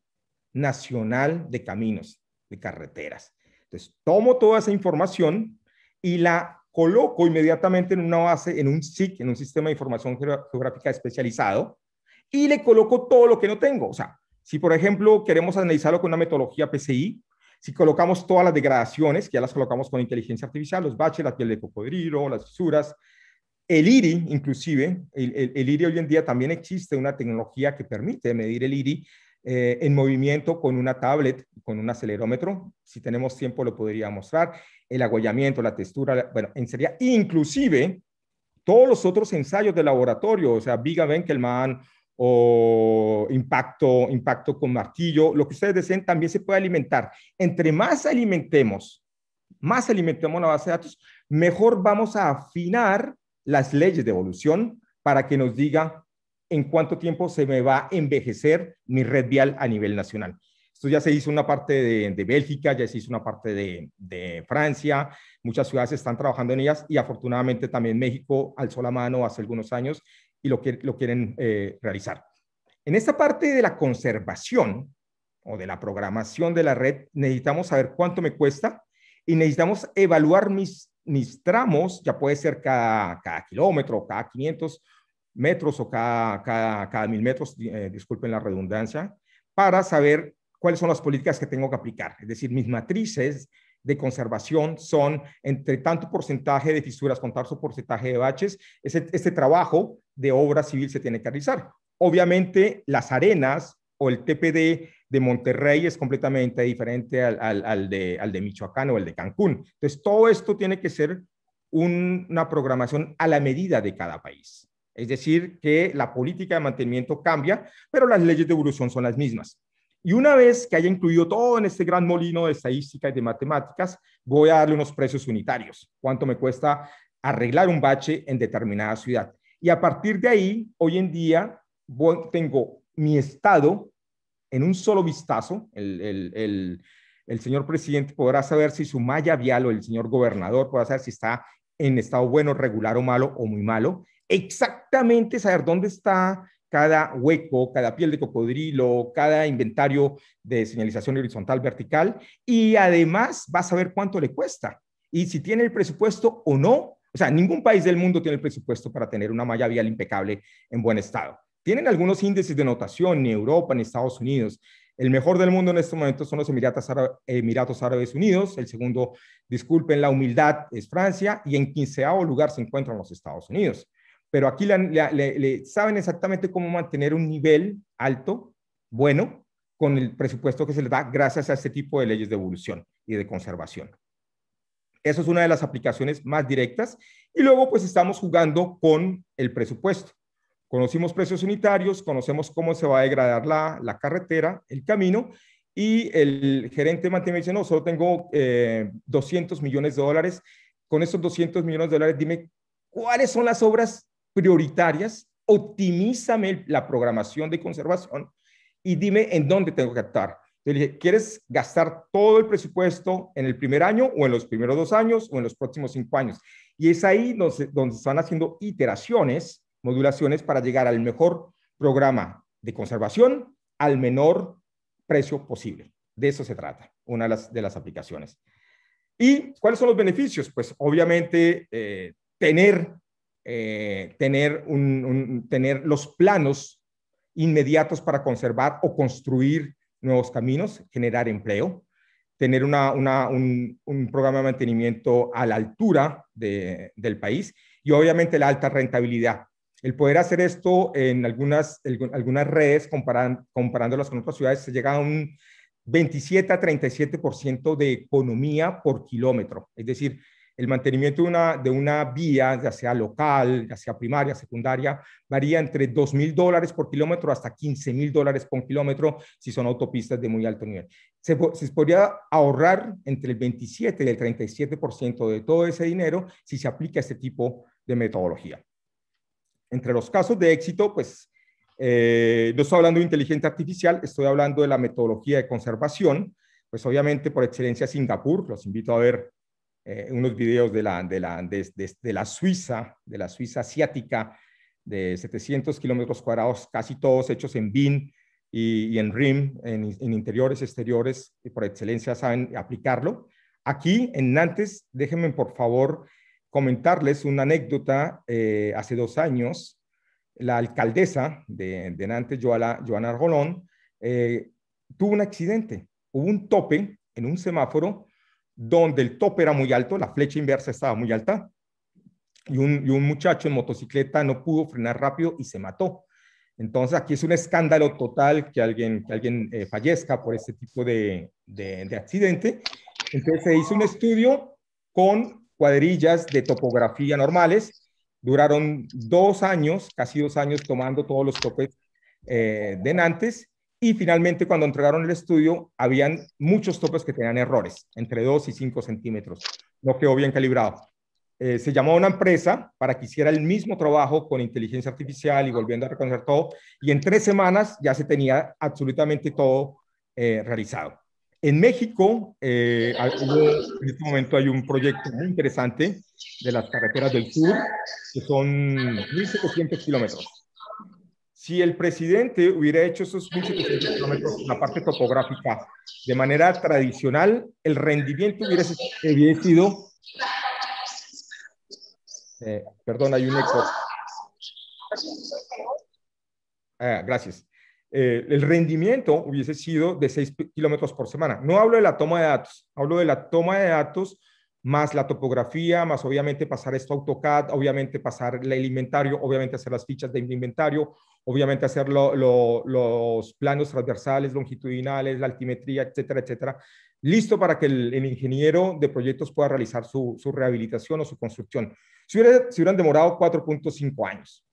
nacional de caminos, de carreteras. Entonces, tomo toda esa información y la coloco inmediatamente en una base, en un SIC, en un sistema de información geográfica especializado, y le coloco todo lo que no tengo. O sea, si, por ejemplo, queremos analizarlo con una metodología PCI, si colocamos todas las degradaciones, que ya las colocamos con inteligencia artificial, los baches, la piel de cocodrilo, las fisuras, el IRI, inclusive, el, IRI hoy en día también existe una tecnología que permite medir el IRI eh, en movimiento con una tablet, con un acelerómetro. Si tenemos tiempo lo podría mostrar. El agollamiento, la textura, bueno, en sería inclusive todos los otros ensayos de laboratorio, o sea, Viga Benkelman, o impacto, impacto con martillo, lo que ustedes deseen, también se puede alimentar. Entre más alimentemos, más alimentemos la base de datos, mejor vamos a afinar las leyes de evolución para que nos diga en cuánto tiempo se me va a envejecer mi red vial a nivel nacional. Esto ya se hizo una parte de, Bélgica, ya se hizo una parte de, Francia, muchas ciudades están trabajando en ellas y afortunadamente también México alzó la mano hace algunos años y lo, que, lo quieren eh, realizar. En esta parte de la conservación o de la programación de la red, necesitamos saber cuánto me cuesta y necesitamos evaluar mis, mis tramos, ya puede ser cada, cada kilómetro, cada 500 metros o cada, cada, cada mil metros, eh, disculpen la redundancia, para saber cuáles son las políticas que tengo que aplicar. Es decir, mis matrices de conservación son entre tanto porcentaje de fisuras con tanto porcentaje de baches. Ese, este trabajo de obra civil se tiene que realizar. Obviamente, las arenas o el TPD de Monterrey es completamente diferente al, al, de, Michoacán o el de Cancún. Entonces, todo esto tiene que ser una programación a la medida de cada país. Es decir, que la política de mantenimiento cambia, pero las leyes de evolución son las mismas. Y una vez que haya incluido todo en este gran molino de estadística y de matemáticas, voy a darle unos precios unitarios, cuánto me cuesta arreglar un bache en determinada ciudad. Y a partir de ahí, hoy en día, tengo mi estado en un solo vistazo, el, señor presidente podrá saber si su malla vial o el señor gobernador podrá saber si está en estado bueno, regular o malo o muy malo, exactamente saber dónde está cada hueco, cada piel de cocodrilo, cada inventario de señalización horizontal, vertical, y además vas a ver cuánto le cuesta y si tiene el presupuesto o no. O sea, ningún país del mundo tiene el presupuesto para tener una malla vial impecable en buen estado. Tienen algunos índices de notación en Europa, en Estados Unidos. El mejor del mundo en este momento son los Emiratos, Emiratos Árabes Unidos. El segundo, disculpen la humildad, es Francia. Y en quinceavo lugar se encuentran los Estados Unidos pero aquí le, saben exactamente cómo mantener un nivel alto, bueno, con el presupuesto que se les da gracias a este tipo de leyes de evolución y de conservación. Eso es una de las aplicaciones más directas. Y luego, pues estamos jugando con el presupuesto. Conocimos precios unitarios, conocemos cómo se va a degradar la, carretera, el camino, y el gerente de mantenimiento dice, no, solo tengo 200 eh, millones de dólares. Con esos 200 millones de dólares, dime cuáles son las obras prioritarias, optimízame la programación de conservación y dime en dónde tengo que actuar. Le dije, ¿quieres gastar todo el presupuesto en el primer año o en los primeros dos años o en los próximos cinco años? Y es ahí donde, donde están haciendo iteraciones, modulaciones para llegar al mejor programa de conservación al menor precio posible. De eso se trata, una de las, aplicaciones. ¿Y cuáles son los beneficios? Pues obviamente eh, tener eh, tener, un, tener los planos inmediatos para conservar o construir nuevos caminos, generar empleo, tener un, programa de mantenimiento a la altura del país y obviamente la alta rentabilidad. El poder hacer esto en algunas, algunas redes, comparándolas con otras ciudades, se llega a un 27 a 37% de economía por kilómetro. Es decir, el mantenimiento de una, de una vía, ya sea local, ya sea primaria, secundaria, varía entre 2.000 dólares por kilómetro hasta 15.000 dólares por kilómetro si son autopistas de muy alto nivel. Se, podría ahorrar entre el 27 y el 37% de todo ese dinero si se aplica este tipo de metodología. Entre los casos de éxito, pues eh, no estoy hablando de inteligencia artificial, estoy hablando de la metodología de conservación. Pues obviamente por excelencia Singapur, los invito a ver eh, unos videos de la, Suiza, de la Suiza asiática, de 700 kilómetros cuadrados, casi todos hechos en BIN y, en RIM, en, interiores, exteriores, y por excelencia saben aplicarlo. Aquí en Nantes, déjenme por favor comentarles una anécdota. Eh, hace dos años, la alcaldesa de, Nantes, Joana, Joana Argolón, eh, tuvo un accidente. Hubo un tope en un semáforo donde el tope era muy alto, la flecha inversa estaba muy alta, y un, muchacho en motocicleta no pudo frenar rápido y se mató. Entonces aquí es un escándalo total que alguien, que alguien eh, fallezca por este tipo de, de, accidente. Entonces se hizo un estudio con cuadrillas de topografía normales duraron dos años, casi dos años tomando todos los topes eh, de Nantes y finalmente, cuando entregaron el estudio, habían muchos topes que tenían errores, entre 2 y 5 centímetros. No quedó bien calibrado. Eh, se llamó a una empresa para que hiciera el mismo trabajo con inteligencia artificial y volviendo a reconocer todo. Y en tres semanas ya se tenía absolutamente todo eh, realizado. En México, eh, en este momento hay un proyecto muy interesante de las carreteras del sur, que son 1.500 kilómetros si el presidente hubiera hecho esos 1.700 kilómetros en la parte topográfica de manera tradicional, el rendimiento hubiese sido... Eh, perdón, hay un eco. Ah, gracias. Eh, el rendimiento hubiese sido de 6 kilómetros por semana. No hablo de la toma de datos, hablo de la toma de datos más la topografía, más obviamente pasar esto a AutoCAD, obviamente pasar el inventario, obviamente hacer las fichas de inventario, obviamente hacer los planos transversales, longitudinales, la altimetría, etcétera, etcétera. Listo para que el, ingeniero de proyectos pueda realizar su, rehabilitación o su construcción. Si, hubiera, hubieran demorado 4.5 años.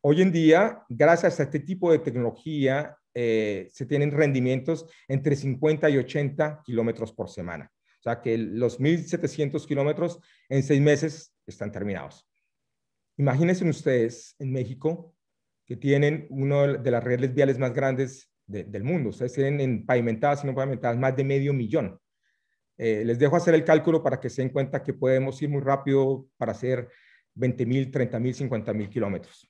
Hoy en día, gracias a este tipo de tecnología, eh, se tienen rendimientos entre 50 y 80 kilómetros por semana que los 1.700 kilómetros en seis meses están terminados. Imagínense ustedes en México que tienen una de las redes viales más grandes del mundo. Ustedes tienen en pavimentadas y no pavimentadas más de medio millón. Eh, les dejo hacer el cálculo para que se den cuenta que podemos ir muy rápido para hacer 20.000, 30.000, 50.000 kilómetros.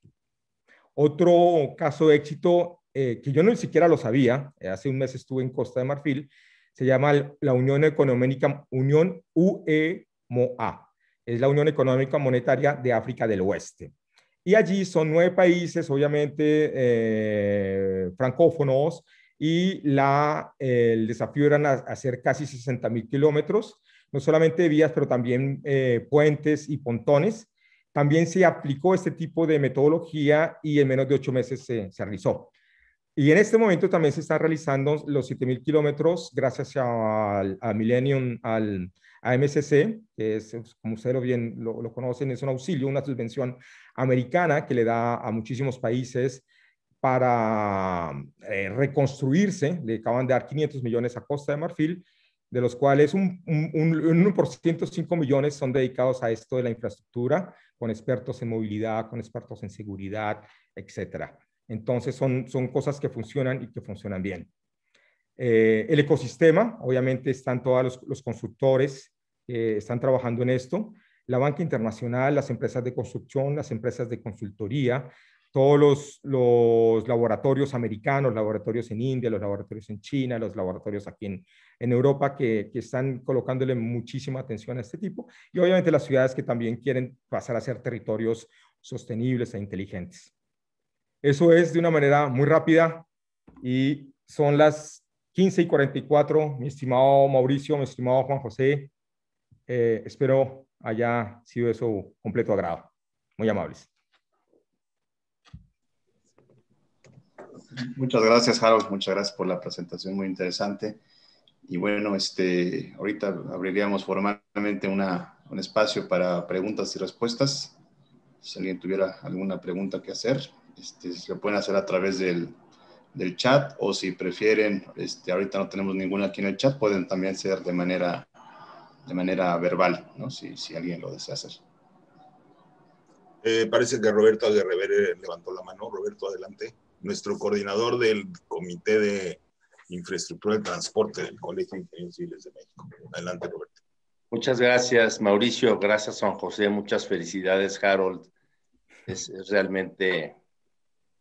Otro caso de éxito eh, que yo ni siquiera lo sabía, eh, hace un mes estuve en Costa de Marfil se llama la Unión Económica, Unión UEMOA, es la Unión Económica Monetaria de África del Oeste. Y allí son nueve países, obviamente, eh, francófonos, y la, el desafío era hacer casi 60 mil kilómetros, no solamente vías, pero también eh, puentes y pontones. También se aplicó este tipo de metodología y en menos de ocho meses se, se realizó. Y en este momento también se están realizando los 7.000 kilómetros gracias a, Millennium, al a MSC, que es, como ustedes bien lo, conocen, es un auxilio, una subvención americana que le da a muchísimos países para eh, reconstruirse. Le acaban de dar 500 millones a Costa de Marfil, de los cuales un, un, un 1%, 5 millones son dedicados a esto de la infraestructura, con expertos en movilidad, con expertos en seguridad, etcétera. Entonces son, cosas que funcionan y que funcionan bien. Eh, el ecosistema, obviamente están todos los, los constructores que están trabajando en esto, la banca internacional, las empresas de construcción, las empresas de consultoría, todos los, laboratorios americanos, laboratorios en India, los laboratorios en China, los laboratorios aquí en, Europa que, que, están colocándole muchísima atención a este tipo y obviamente las ciudades que también quieren pasar a ser territorios sostenibles e inteligentes. Eso es de una manera muy rápida y son las 15 y 44, mi estimado Mauricio, mi estimado Juan José. Eh, espero haya sido eso completo agrado. Muy amables. Muchas gracias, Harold. Muchas gracias por la presentación muy interesante. Y bueno, este, ahorita abriríamos formalmente un espacio para preguntas y respuestas. Si alguien tuviera alguna pregunta que hacer este, lo pueden hacer a través del, del chat o si prefieren, este, ahorita no tenemos ninguna aquí en el chat, pueden también ser de manera, de manera verbal, ¿no? si, si alguien lo desea hacer. Eh, parece que Roberto rever levantó la mano. Roberto, adelante. Nuestro coordinador del Comité de Infraestructura de Transporte del Colegio de Ingenieros Civiles de México. Adelante, Roberto. Muchas gracias, Mauricio. Gracias, San José. Muchas felicidades, Harold. es realmente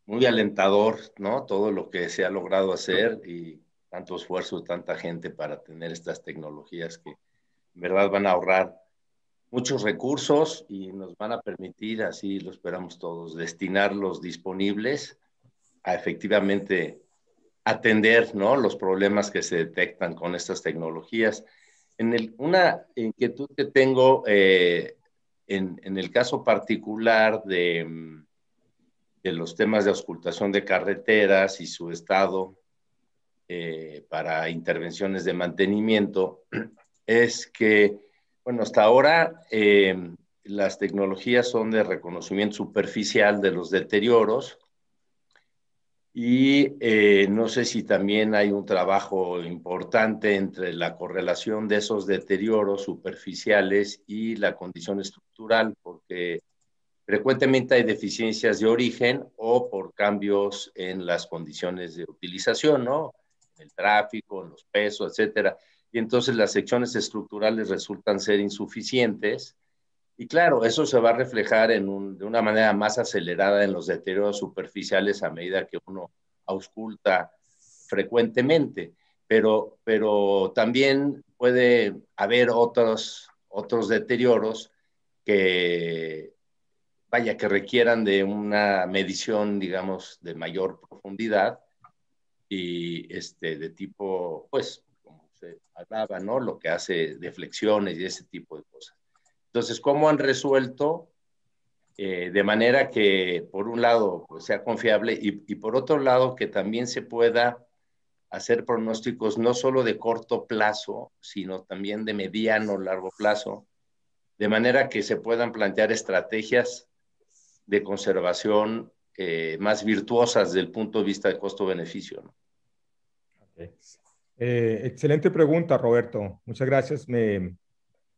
muy alentador, ¿no? Todo lo que se ha logrado hacer y tanto esfuerzo, tanta gente para tener estas tecnologías que en verdad van a ahorrar muchos recursos y nos van a permitir, así lo esperamos todos, destinar los disponibles a efectivamente atender ¿no? los problemas que se detectan con estas tecnologías. En el, una inquietud que tengo eh, en, en, el caso particular de, mm, de los temas de auscultación de carreteras y su estado eh, para intervenciones de mantenimiento es que, bueno, hasta ahora em, las tecnologías son de reconocimiento superficial de los deterioros y eh, no sé si también hay un trabajo importante entre la correlación de esos deterioros superficiales y la condición estructural, porque Frecuentemente hay deficiencias de origen o por cambios en las condiciones de utilización, ¿no? En el tráfico, en los pesos, etcétera. Y entonces las secciones estructurales resultan ser insuficientes. Y claro, eso se va a reflejar en de una manera más acelerada en los deterioros superficiales a medida que uno ausculta frecuentemente. Pero, pero también puede haber otros, otros deterioros que vaya, que requieran de una medición, digamos, de mayor profundidad y este, de tipo, pues, como se hablaba, ¿no? Lo que hace deflexiones y ese tipo de cosas. Entonces, ¿cómo han resuelto? Eh, de manera que, por un lado, pues, sea confiable y, y por otro lado, que también se pueda hacer pronósticos no solo de corto plazo, sino también de mediano, largo plazo, de manera que se puedan plantear estrategias de conservación eh, más virtuosas desde el punto de vista de costo-beneficio. Eh, excelente pregunta, Roberto. Muchas gracias. es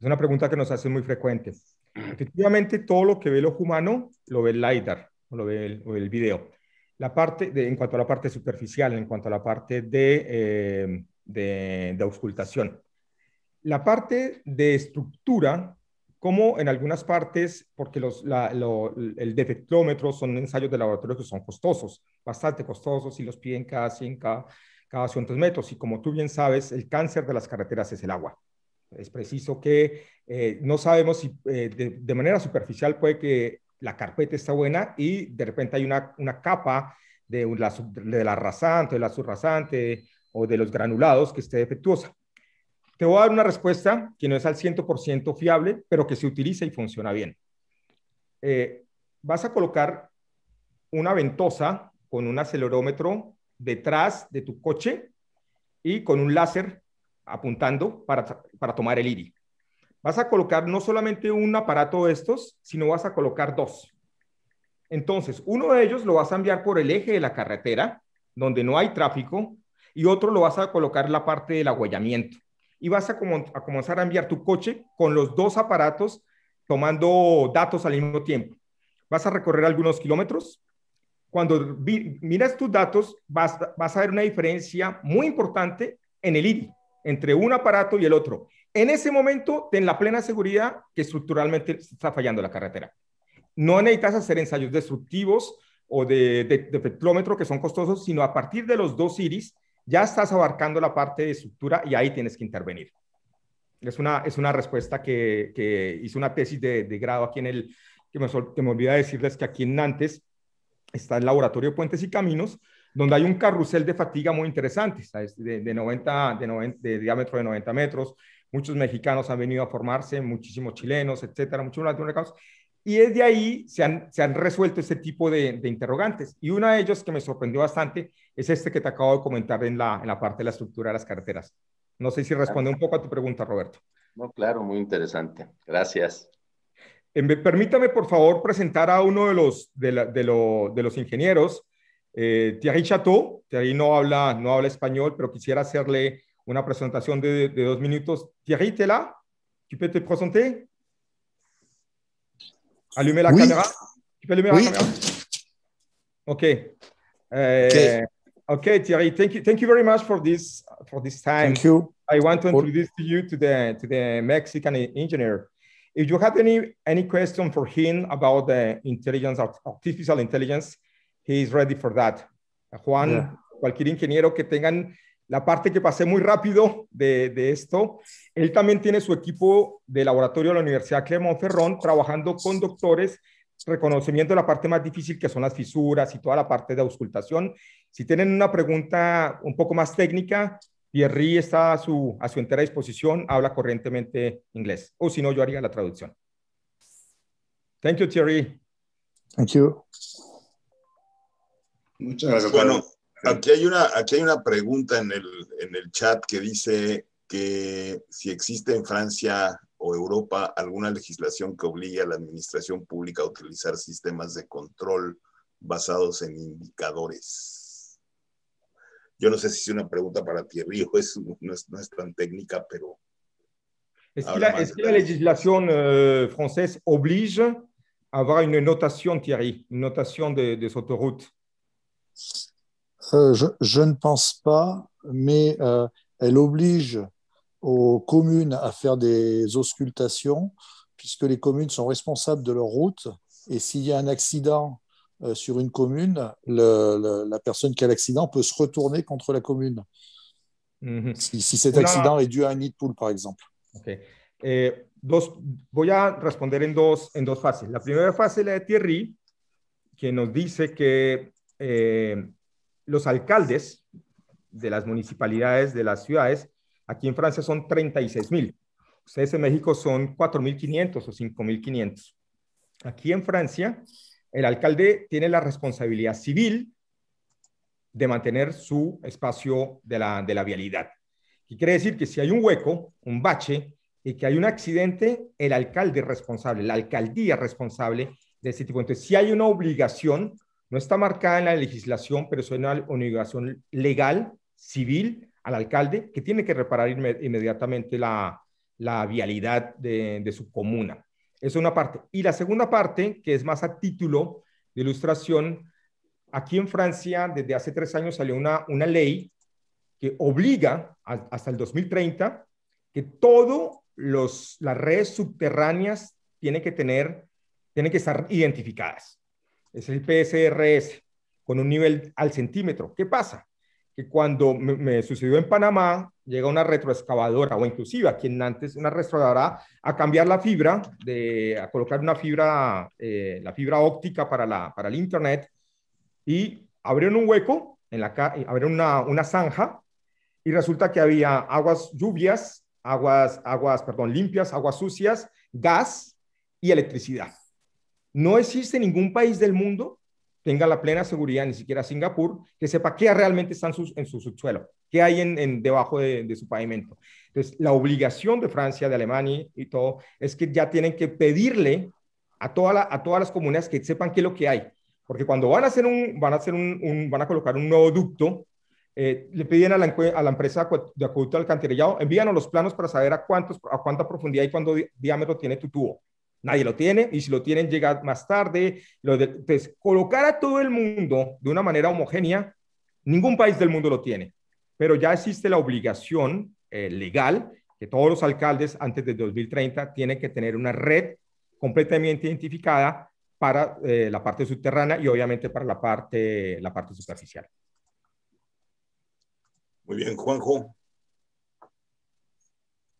una pregunta que nos hacen muy frecuente. Mm. Efectivamente, todo lo que ve el ojo humano lo ve el LiDAR, o lo ve el, video. La parte de, en cuanto a la parte superficial, en cuanto a la parte de, eh, de, de auscultación. La parte de estructura como en algunas partes, porque los, la, el defectómetro son ensayos de laboratorio que son costosos, bastante costosos, y los piden cada 100, cada, cada metros. Y como tú bien sabes, el cáncer de las carreteras es el agua. Es preciso que eh, no sabemos si eh, de, manera superficial puede que la carpeta está buena y de repente hay una, capa de la, de la rasante, de la subrasante o de los granulados que esté defectuosa. Te voy a dar una respuesta que no es al 100% fiable, pero que se utiliza y funciona bien. Eh, vas a colocar una ventosa con un acelerómetro detrás de tu coche y con un láser apuntando para, para tomar el IRI. Vas a colocar no solamente un aparato de estos, sino vas a colocar dos. Entonces, uno de ellos lo vas a enviar por el eje de la carretera, donde no hay tráfico, y otro lo vas a colocar en la parte del agüellamiento y vas a, comenzar a enviar tu coche con los dos aparatos tomando datos al mismo tiempo. Vas a recorrer algunos kilómetros. Cuando miras tus datos, vas, a ver una diferencia muy importante en el IRI, entre un aparato y el otro. En ese momento, ten la plena seguridad que estructuralmente está fallando la carretera. No necesitas hacer ensayos destructivos o de, de, que son costosos, sino a partir de los dos iris ya estás abarcando la parte de estructura y ahí tienes que intervenir. Es una, es una respuesta que, que hice una tesis de, de, grado aquí en el, que me, olvidé me decirles que aquí en Nantes está el Laboratorio de Puentes y Caminos, donde hay un carrusel de fatiga muy interesante, De, de, 90, de, 90, de diámetro de 90 metros. Muchos mexicanos han venido a formarse, muchísimos chilenos, etcétera, muchos latinoamericanos, y de ahí se han, se han resuelto este tipo de, interrogantes. Y uno de ellos que me sorprendió bastante es este que te acabo de comentar en la, en la parte de la estructura de las carreteras. No sé si responde un poco a tu pregunta, Roberto. No, claro, muy interesante. Gracias. Eh, permítame, por favor, presentar a uno de los, de, la, de, lo, de los ingenieros, eh, Thierry Chateau. Thierry no habla, no habla español, pero quisiera hacerle una presentación de, dos minutos. Thierry, tela la? te Allumer la oui. caméra. Tu peux allumer oui. la caméra? OK. okay. Eh, okay. Thierry, thank you, thank you very much for this for this time. Thank you. I want to introduce you to the to the Mexican engineer. If you have any any question for him about the intelligence, artificial intelligence, he is ready for that. Juan, yeah. cualquier ingeniero que tengan la parte que pasé muy rápido de, esto, él también tiene su equipo de laboratorio de la Universidad clermont ferrón trabajando con doctores, reconocimiento de la parte más difícil que son las fisuras y toda la parte de auscultación. Si tienen una pregunta un poco más técnica, Pierre está a su, a su entera disposición, habla corrientemente inglés, o si no, yo haría la traducción. Thank you, Thierry. Thank you. Muchas gracias. Bueno. Aquí hay una, aquí hay una pregunta en el, en el chat que dice que si existe en Francia o Europa alguna legislación que obligue a la administración pública a utilizar sistemas de control basados en indicadores. Yo no sé si es una pregunta para ti, o es, no, es, no, es, tan técnica, pero... ¿Es que, la, legislación eh, francesa oblige a avoir una notación, Thierry, una notación de, de Sí. Euh, je, ne pense pas, mais euh, elle oblige aux communes à faire des auscultations, puisque les communes sont responsables de leur route. Et s'il y a un accident euh, sur une commune, la personne qui a l'accident peut se retourner contre la commune. Mm-hmm. si, cet accident est dû à un nid de poule, par exemple. Ok. Eh, répondre responder en dos, en La première phase, es la Thierry, qui nous dit que eh, los alcaldes de las municipalidades, de las ciudades, aquí en Francia son 36 mil. Ustedes en México son 4.500 o 5.500. Aquí en Francia, el alcalde tiene la responsabilidad civil de mantener su espacio de la, de la vialidad. Y quiere decir que si hay un hueco, un bache, y que hay un accidente, el alcalde responsable, la alcaldía responsable de ese tipo. cosas. si hay una obligación no está marcada en la legislación, pero es una obligación legal, civil, al alcalde, que tiene que reparar inmediatamente la, vialidad de, su comuna. Es una parte. Y la segunda parte, que es más a título de ilustración, aquí en Francia desde hace tres años salió una, una ley que obliga hasta el 2030 que todas las redes subterráneas tienen que tener, tienen que estar identificadas es el PSRS, con un nivel al centímetro. ¿Qué pasa? Que cuando me, sucedió en Panamá, llega una retroexcavadora o inclusive aquí antes una retroexcavadora a cambiar la fibra, de, a colocar una fibra, eh, la fibra óptica para, la, para el Internet y abrieron un hueco, en la, abrieron una, una zanja y resulta que había aguas lluvias, aguas, aguas, perdón, limpias, aguas sucias, gas y electricidad. No existe ningún país del mundo tenga la plena seguridad, ni siquiera Singapur, que sepa qué realmente está en su, subsuelo, qué hay en, debajo de, su pavimento. Entonces, la obligación de Francia, de Alemania y todo, es que ya tienen que pedirle a, todas las comunidades que sepan qué es lo que hay. Porque cuando van a, hacer un, van a, un, van a colocar un nuevo ducto, eh, le piden a la, empresa de acueducto alcantarillado, envíanos los planos para saber a, cuántos, a cuánta profundidad y cuánto diámetro tiene tu tubo. Nadie lo tiene y si lo tienen llega más tarde. Entonces, pues, colocar a todo el mundo de una manera homogénea, ningún país del mundo lo tiene, pero ya existe la obligación eh, legal que todos los alcaldes antes de 2030 tienen que tener una red completamente identificada para eh, la parte subterránea y obviamente para la parte, la parte superficial. Muy bien, Juanjo.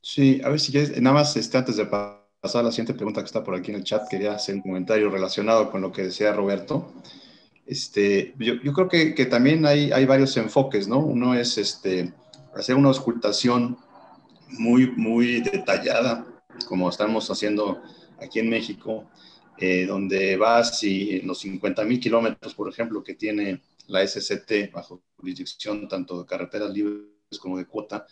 Sí, a ver si nada más este, antes de pasar pasar a la siguiente pregunta que está por aquí en el chat, quería hacer un comentario relacionado con lo que decía Roberto. Este, yo, yo creo que, que también hay, hay, varios enfoques, ¿no? Uno es este, hacer una ocultación muy, muy detallada, como estamos haciendo aquí en México, eh, donde vas y los 50 mil kilómetros, por ejemplo, que tiene la SCT bajo jurisdicción tanto de carreteras libres como de cuota,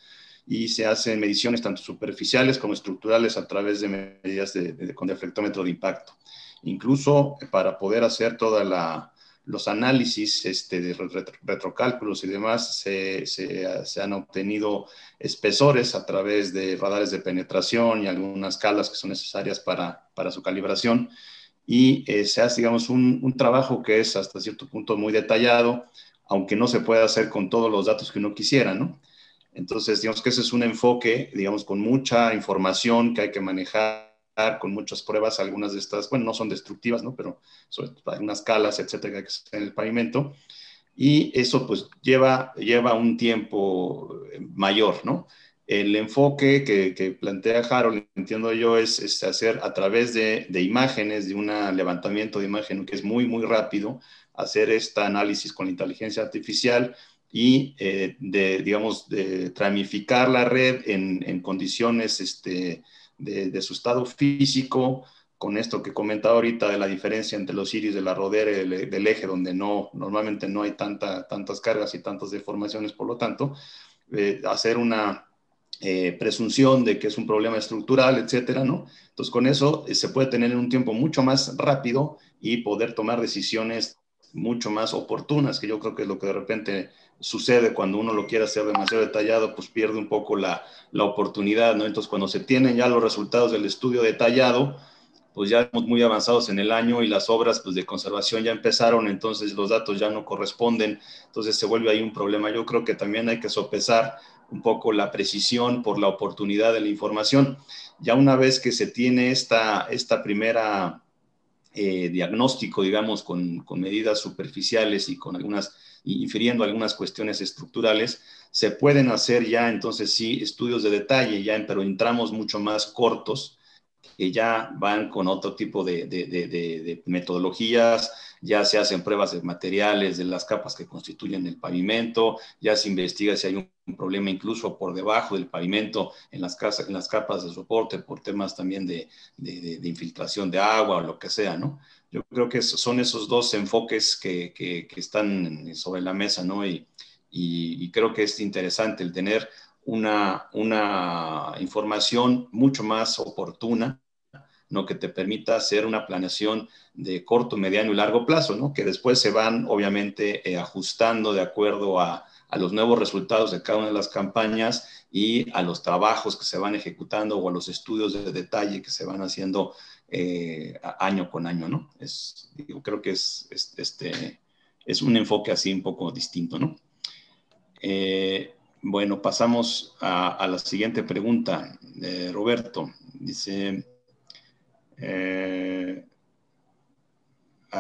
y se hacen mediciones tanto superficiales como estructurales a través de medidas con deflectómetro de impacto. Incluso eh, para poder hacer todos los análisis este, de retrocálculos y demás, se, han obtenido espesores a través de radares de penetración y algunas calas que son necesarias para, su calibración. Y eh, se hace, digamos, un, un trabajo que es hasta cierto punto muy detallado, aunque no se puede hacer con todos los datos que uno quisiera, ¿no? Entonces, digamos que ese es un enfoque, digamos, con mucha información que hay que manejar, con muchas pruebas, algunas de estas, bueno, no son destructivas, ¿no? Pero sobre unas calas, etcétera, que hay que hacer en el pavimento. Y eso, pues, lleva, lleva un tiempo eh, mayor, ¿no? El enfoque que, plantea Harold, entiendo yo, es, hacer a través de, de imágenes, de un levantamiento de imagen que es muy, muy rápido, hacer este análisis con la inteligencia artificial, y eh, de, digamos, de tramificar la red en, condiciones este, de, su estado físico, con esto que comentaba ahorita de la diferencia entre los iris de la rodera e, del, eje, donde no, normalmente no hay tanta, tantas cargas y tantas deformaciones, por lo tanto, eh, hacer una eh, presunción de que es un problema estructural, etcétera, ¿no? Entonces, con eso se puede tener en un tiempo mucho más rápido y poder tomar decisiones mucho más oportunas, que yo creo que es lo que de repente sucede cuando uno lo quiere hacer demasiado detallado, pues pierde un poco la, oportunidad, ¿no? Entonces, cuando se tienen ya los resultados del estudio detallado, pues ya hemos muy avanzados en el año y las obras pues, de conservación ya empezaron, entonces los datos ya no corresponden, entonces se vuelve ahí un problema. Yo creo que también hay que sopesar un poco la precisión por la oportunidad de la información. Ya una vez que se tiene esta, esta primera eh, diagnóstico, digamos, con, medidas superficiales y con algunas, infiriendo algunas cuestiones estructurales, se pueden hacer ya entonces sí estudios de detalle, ya, pero entramos mucho más cortos, que ya van con otro tipo de, metodologías, ya se hacen pruebas de materiales, de las capas que constituyen el pavimento, ya se investiga si hay un un problema incluso por debajo del pavimento en las, casas, en las capas de soporte por temas también de, de, infiltración de agua o lo que sea, ¿no? Yo creo que son esos dos enfoques que, que, están sobre la mesa, ¿no? Y, y, creo que es interesante el tener una, una información mucho más oportuna, ¿no? que te permita hacer una planeación de corto, mediano y largo plazo, ¿no? que después se van obviamente eh, ajustando de acuerdo a, a los nuevos resultados de cada una de las campañas y a los trabajos que se van ejecutando o a los estudios de detalle que se van haciendo eh, año con año, ¿no? Es, creo que es, este, es un enfoque así un poco distinto, ¿no? Eh, bueno, pasamos a, la siguiente pregunta de eh, Roberto. Dice,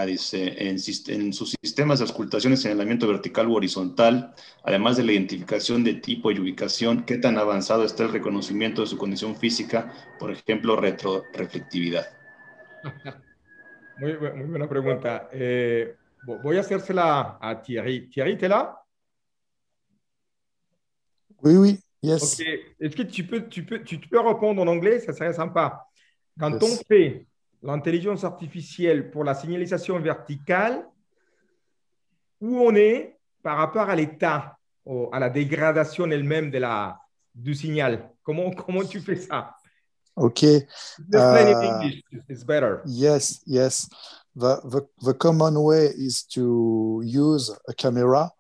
en, sus sistemas de auscultación y señalamiento vertical u horizontal, además de la identificación de tipo y ubicación, ¿qué tan avanzado está el reconocimiento de su condición física, por ejemplo, retroreflectividad? Muy, muy buena pregunta. Eh, voy a hacérsela a Thierry. Thierry, ¿te la? Sí, sí, yes. Okay. est que tu peux, tu, en inglés? Ça serait sympa. Quand fait l'intelligence artificielle pour la signalisation verticale, où on est par rapport à l'état, à la dégradation elle-même de la, du signal. Comment, comment tu fais ça? OK. Uh, it's better. Yes, yes. The, the, the common way is to use a camera,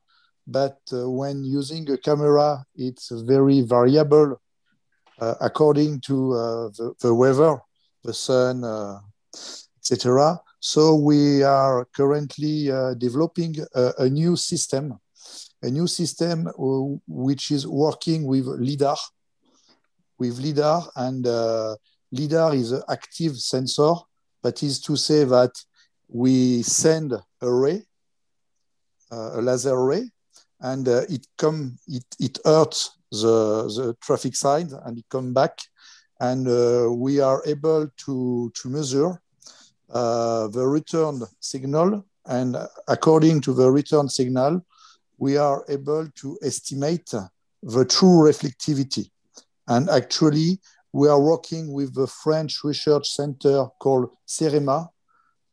but uh, when using a camera, it's very variable uh, according to uh, the weather, the sun, uh, etc. So we are currently uh, developing a, a, new system, a new system uh, which is working with LIDAR, with LIDAR and uh, LIDAR is an active sensor. That is to say that we send a ray, uh, a laser ray, and uh, it come it it hurts the the traffic sign and it come back, and uh, we are able to to measure uh, the return signal. And according to the return signal, we are able to estimate the true reflectivity. And actually, we are working with the French research center called CEREMA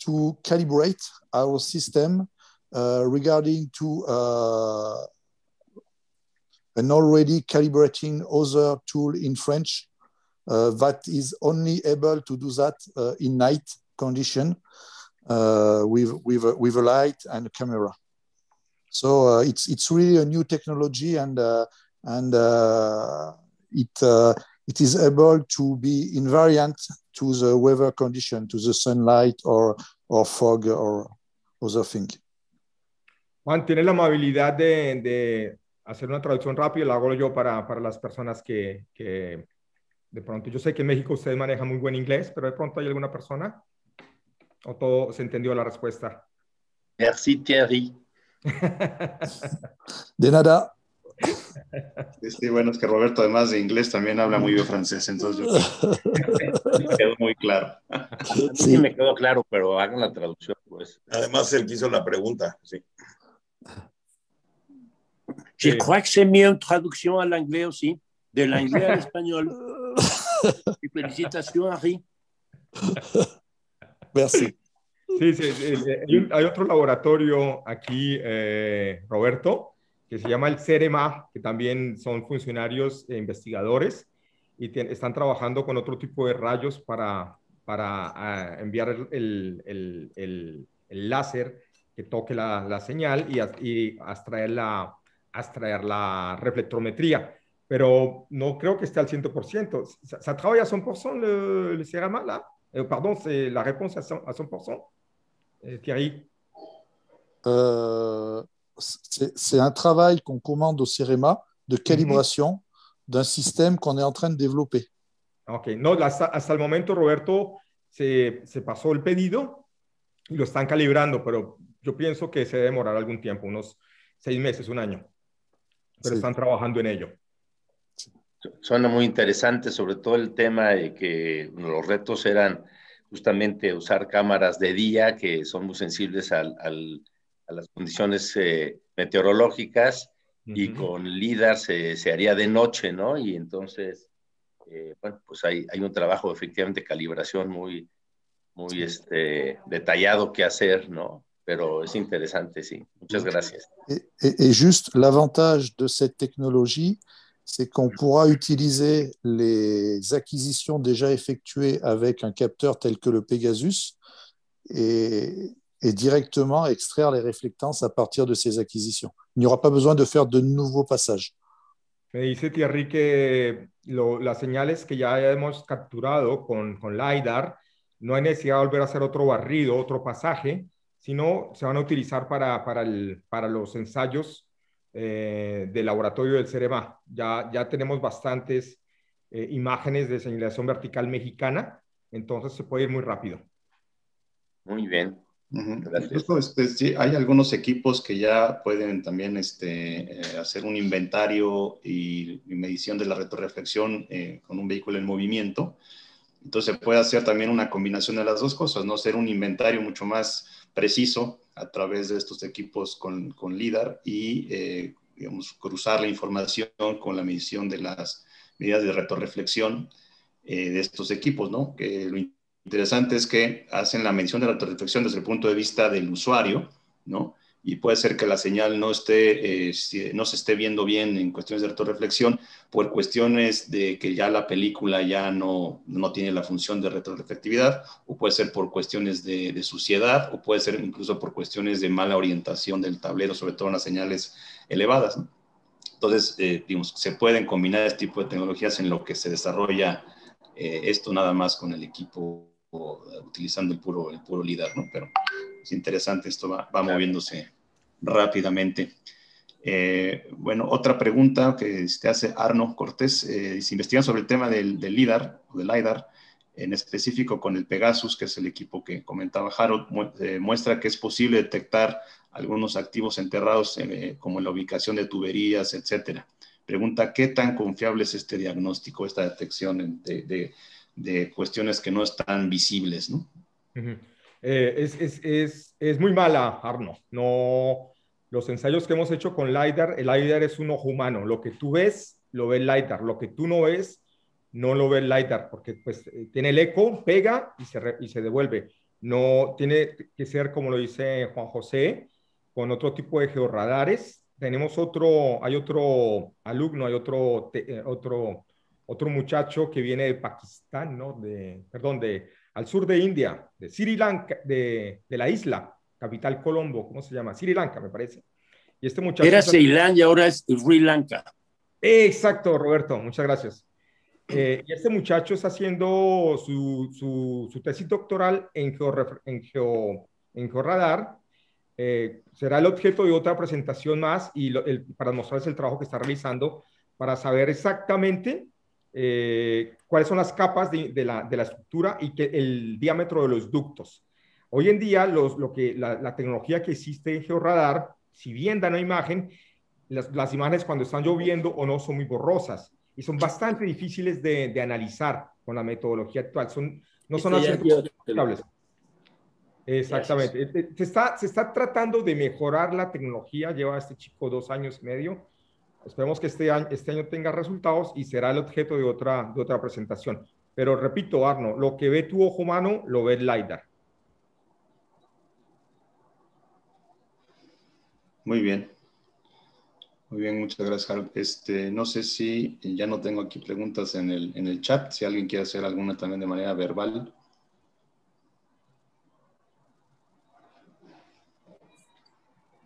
to calibrate our system uh, regarding to uh, an already calibrating other tool in French uh, that is only able to do that uh, in night condition uh, with, with, a, with a light and a camera. So uh, it's, it's really a new technology and, uh, and uh, it, uh, it is able to be invariant to the weather condition, to the sunlight or, or fog or other thing. Juan, la amabilidad de, de hacer una traducción rápida, la hago yo para, para las personas que, que de pronto, yo sé que en México ustedes manejan muy buen inglés, pero de pronto hay alguna persona ¿O todo se entendió la respuesta? Merci Thierry. de nada. Sí, bueno, es que Roberto, además de inglés, también habla muy bien francés, entonces yo... me quedó muy claro. Sí, me quedó claro, pero hagan la traducción, pues. Además, él quiso la pregunta, sí. Je crois que c'est mieux en traducción al inglés aussi, de inglés al español. Y felicitación, Sí, sí, Hay, otro laboratorio aquí, eh, Roberto, que se llama el CEREMA, que también son funcionarios e investigadores y están trabajando con otro tipo de rayos para, para ah, enviar el, el, el, láser que toque la, la señal y, y abstraer, la, la reflectrometría. Pero no creo que esté al 100%. ¿Se trabaja son por 100% le, le CEREMA, là? ¿ah? Euh, pardon, c'est la réponse à 100, euh, Thierry euh, C'est un travail qu'on commande au CEREMA de calibration mhm. d'un système qu'on est en train de développer. Ok, non, hasta, hasta el momento Roberto se, se pasó el pedido y lo están calibrando, pero yo pienso que se demorará algún tiempo, unos seis meses, un año. Pero sí. están trabajando en ello. Suena muy interesante, sobre todo el tema de que los retos eran justamente usar cámaras de día, que son muy sensibles a las condiciones eh, meteorológicas, y con LIDAR se, haría de noche, ¿no? Y entonces, eh, bueno, pues hay, un trabajo efectivamente de calibración muy, muy este, detallado que hacer, ¿no? pero es interesante, sí. Muchas gracias. Y justo el juste de esta tecnología... c'est qu'on pourra utiliser les acquisitions déjà effectuées avec un capteur tel que le Pegasus et, directement extraire les réflectances à partir de ces acquisitions. Il n'y aura pas besoin de faire de nouveaux passages. Me dice Thierry que lo, las señales que ya hemos capturado con, con LiDAR, no hay necesidad volver a hacer otro barrido, otro pasaje, sino se van a utilizar para, para, el, para los ensayos Eh, del laboratorio del CEREMA. Ya, ya tenemos bastantes eh, imágenes de señalización vertical mexicana, entonces se puede ir muy rápido. Muy bien. Este, hay algunos equipos que ya pueden también este, eh, hacer un inventario y, medición de la retroreflexión con un vehículo en movimiento. Entonces se puede hacer también una combinación de las dos cosas, ¿no? Hacer un inventario mucho más preciso a través de estos equipos con, con LIDAR y, eh, digamos, cruzar la información con la medición de las medidas de retorreflexión eh, de estos equipos, ¿no? Que lo interesante es que hacen la medición de la retorreflexión desde el punto de vista del usuario, ¿no? y puede ser que la señal no, esté, eh, no se esté viendo bien en cuestiones de retroreflexión por cuestiones de que ya la película ya no, no tiene la función de retroreflectividad, o puede ser por cuestiones de, suciedad, o puede ser incluso por cuestiones de mala orientación del tablero, sobre todo en las señales elevadas. Entonces, eh, digamos, se pueden combinar este tipo de tecnologías en lo que se desarrolla eh, esto nada más con el equipo utilizando el puro, el puro LIDAR, ¿no? Pero, es interesante, esto va, moviéndose rápidamente. Eh, bueno, otra pregunta que te hace Arno Cortés, eh, si investigan sobre el tema del, del LIDAR del LIDAR, en específico con el Pegasus, que es el equipo que comentaba Harold, eh, muestra que es posible detectar algunos activos enterrados eh, como la ubicación de tuberías, etcétera. Pregunta, ¿qué tan confiable es este diagnóstico, esta detección de, cuestiones que no están visibles? ¿no? Eh, es, es, muy mala, Arno. No, los ensayos que hemos hecho con LiDAR, el LiDAR es un ojo humano. Lo que tú ves, lo ve el LiDAR. Lo que tú no ves, no lo ve el LiDAR, porque pues, eh, tiene el eco, pega y se, y se devuelve. No tiene que ser, como lo dice Juan José, con otro tipo de georradares. Tenemos otro, hay otro alumno, hay otro, eh, otro, otro muchacho que viene de Pakistán, ¿no? De, perdón, de al sur de India, de Sri Lanka, de, la isla, capital Colombo, ¿cómo se llama? Sri Lanka, me parece. Y este muchacho... Era Ceilán y ahora es Sri Lanka. Exacto, Roberto, muchas gracias. Eh, y este muchacho está haciendo su, tesis doctoral en, Georadar, en, eh, será el objeto de otra presentación más y para mostrarles el trabajo que está realizando para saber exactamente eh, cuáles son las capas de, la, estructura y que el diámetro de los ductos. Hoy en día, lo que, la, tecnología que existe en georradar, si bien da una imagen, las, imágenes cuando están lloviendo o no son muy borrosas y son bastante difíciles de, analizar con la metodología actual. Son, no son aceptables. Exactamente. Se está, se está tratando de mejorar la tecnología, lleva este chico dos años y medio Esperemos que este, este año, tenga resultados y será el objeto de otra, presentación. Pero repito, Arno, lo que ve tu ojo humano lo ve el LIDAR. Muy bien. Muy bien, muchas gracias, Harold. Este, no sé si ya no tengo aquí preguntas en el, en el chat, si alguien quiere hacer alguna también de manera verbal.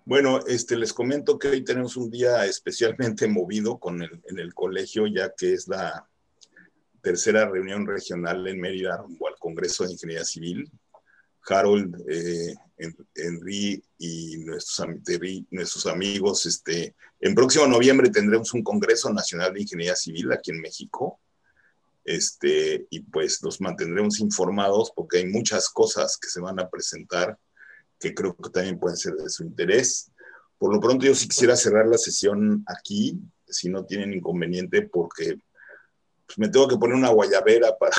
Bueno, este, les comento que hoy tenemos un día especialmente movido con el, en el colegio, ya que es la tercera reunión regional en Mérida o al Congreso de Ingeniería Civil. Harold, Henry eh, y nuestros, nuestros amigos, este, en próximo noviembre tendremos un Congreso Nacional de Ingeniería Civil aquí en México. Este, y pues los mantendremos informados porque hay muchas cosas que se van a presentar que creo que también pueden ser de su interés. Por lo pronto yo sí quisiera cerrar la sesión aquí, si no tienen inconveniente, porque pues, me tengo que poner una guayabera para,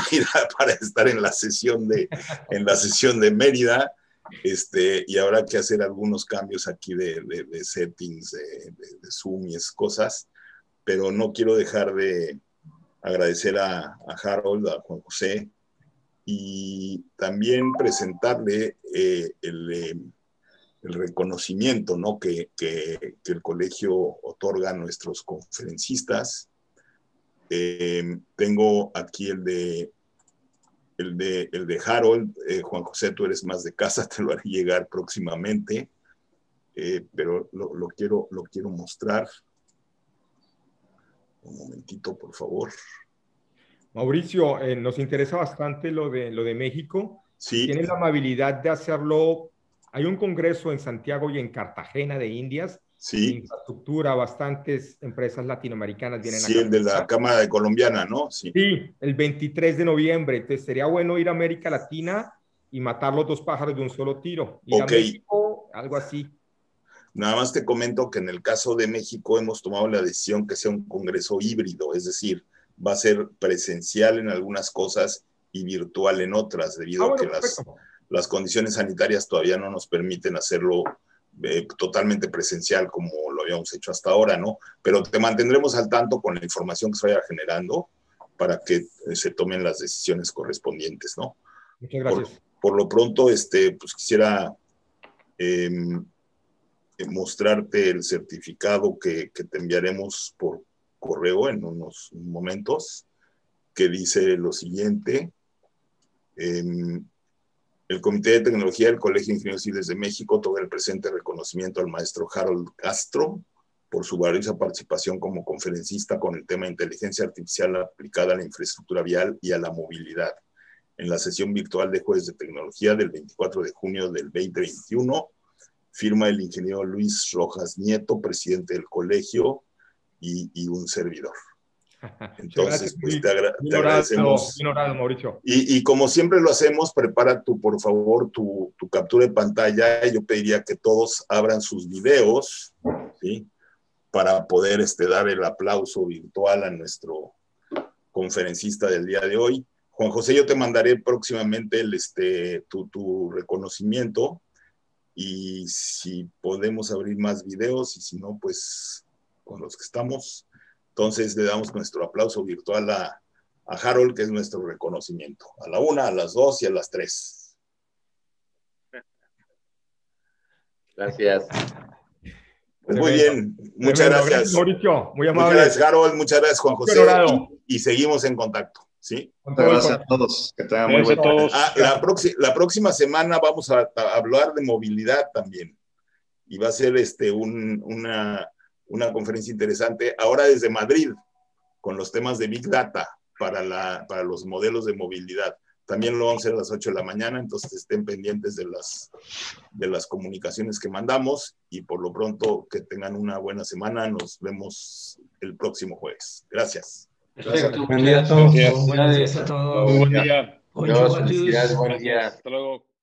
para estar en la, sesión de, en la sesión de Mérida. Este, y habrá que hacer algunos cambios aquí de, de, settings, de, de, Zoom y esas cosas, pero no quiero dejar de agradecer a, a Harold, a Juan José, y también presentarle eh, eh, el, reconocimiento que, el colegio otorga a nuestros conferencistas. Eh, tengo aquí el de, el de, el Harold. Juan José, tú eres más de casa, te lo haré llegar próximamente, pero lo, quiero, lo quiero mostrar. Un momentito, por favor. Mauricio, eh, nos interesa bastante lo de, lo de México. Sí. Tienes la amabilidad de hacerlo. Hay un congreso en Santiago y en Cartagena de Indias. Sí. infraestructura, bastantes empresas latinoamericanas vienen sí, Sí, el de la Cámara de Colombiana, ¿no? Sí. el 23 de noviembre. Entonces sería bueno ir a América Latina y matar los dos pájaros de un solo tiro. Ok. algo así. Nada más te comento que en el caso de México hemos tomado la decisión que sea un congreso híbrido, es decir, va a ser presencial en algunas cosas y virtual en otras, debido ah, a que las, las, condiciones sanitarias todavía no nos permiten hacerlo eh, totalmente presencial como lo habíamos hecho hasta ahora, ¿no? Pero te mantendremos al tanto con la información que se vaya generando para que eh, se tomen las decisiones correspondientes, ¿no? Muchas gracias. Por, lo pronto, este, pues quisiera em, eh, mostrarte el certificado que, que te enviaremos por correo en unos momentos que dice lo siguiente. Em, el Comité de Tecnología del Colegio de Ingenieros Civiles de México otorga el presente reconocimiento al maestro Harold Castro por su valiosa participación como conferencista con el tema inteligencia artificial aplicada a la infraestructura vial y a la movilidad en la sesión virtual de Jueves de Tecnología del 24 de junio del 2021. Firma el ingeniero Luis Rojas Nieto, presidente del colegio, y, un servidor. Entonces, pues te, agradecemos. Mauricio. Y, como siempre lo hacemos, prepara tu, por favor, tu, captura de pantalla. Yo pediría que todos abran sus videos, Para poder este, dar el aplauso virtual a nuestro conferencista del día de hoy. Juan José, yo te mandaré próximamente el, este, tu, tu reconocimiento y si podemos abrir más videos y si no, pues con los que estamos. Entonces le damos nuestro aplauso virtual a, Harold, que es nuestro reconocimiento, a la una, a las dos y a las tres. Gracias. Pues muy bien, muchas gracias. Mauricio, muy amable. Muchas gracias, Harold, muchas gracias, Juan José. Y, seguimos en contacto. ¿sí? Muchas gracias a todos. Que tengan muy buenos. Ah, la, próxima semana vamos a, hablar de movilidad también. Y va a ser este, una, una conferencia interesante, ahora desde Madrid, con los temas de Big Data para, la, para los modelos de movilidad. También lo vamos a hacer a las 8 de la mañana, entonces estén pendientes de las, de las comunicaciones que mandamos y por lo pronto que tengan una buena semana. Nos vemos el próximo jueves. Gracias. Gracias Buen día a todos. Buen día. Buen día. Hasta luego.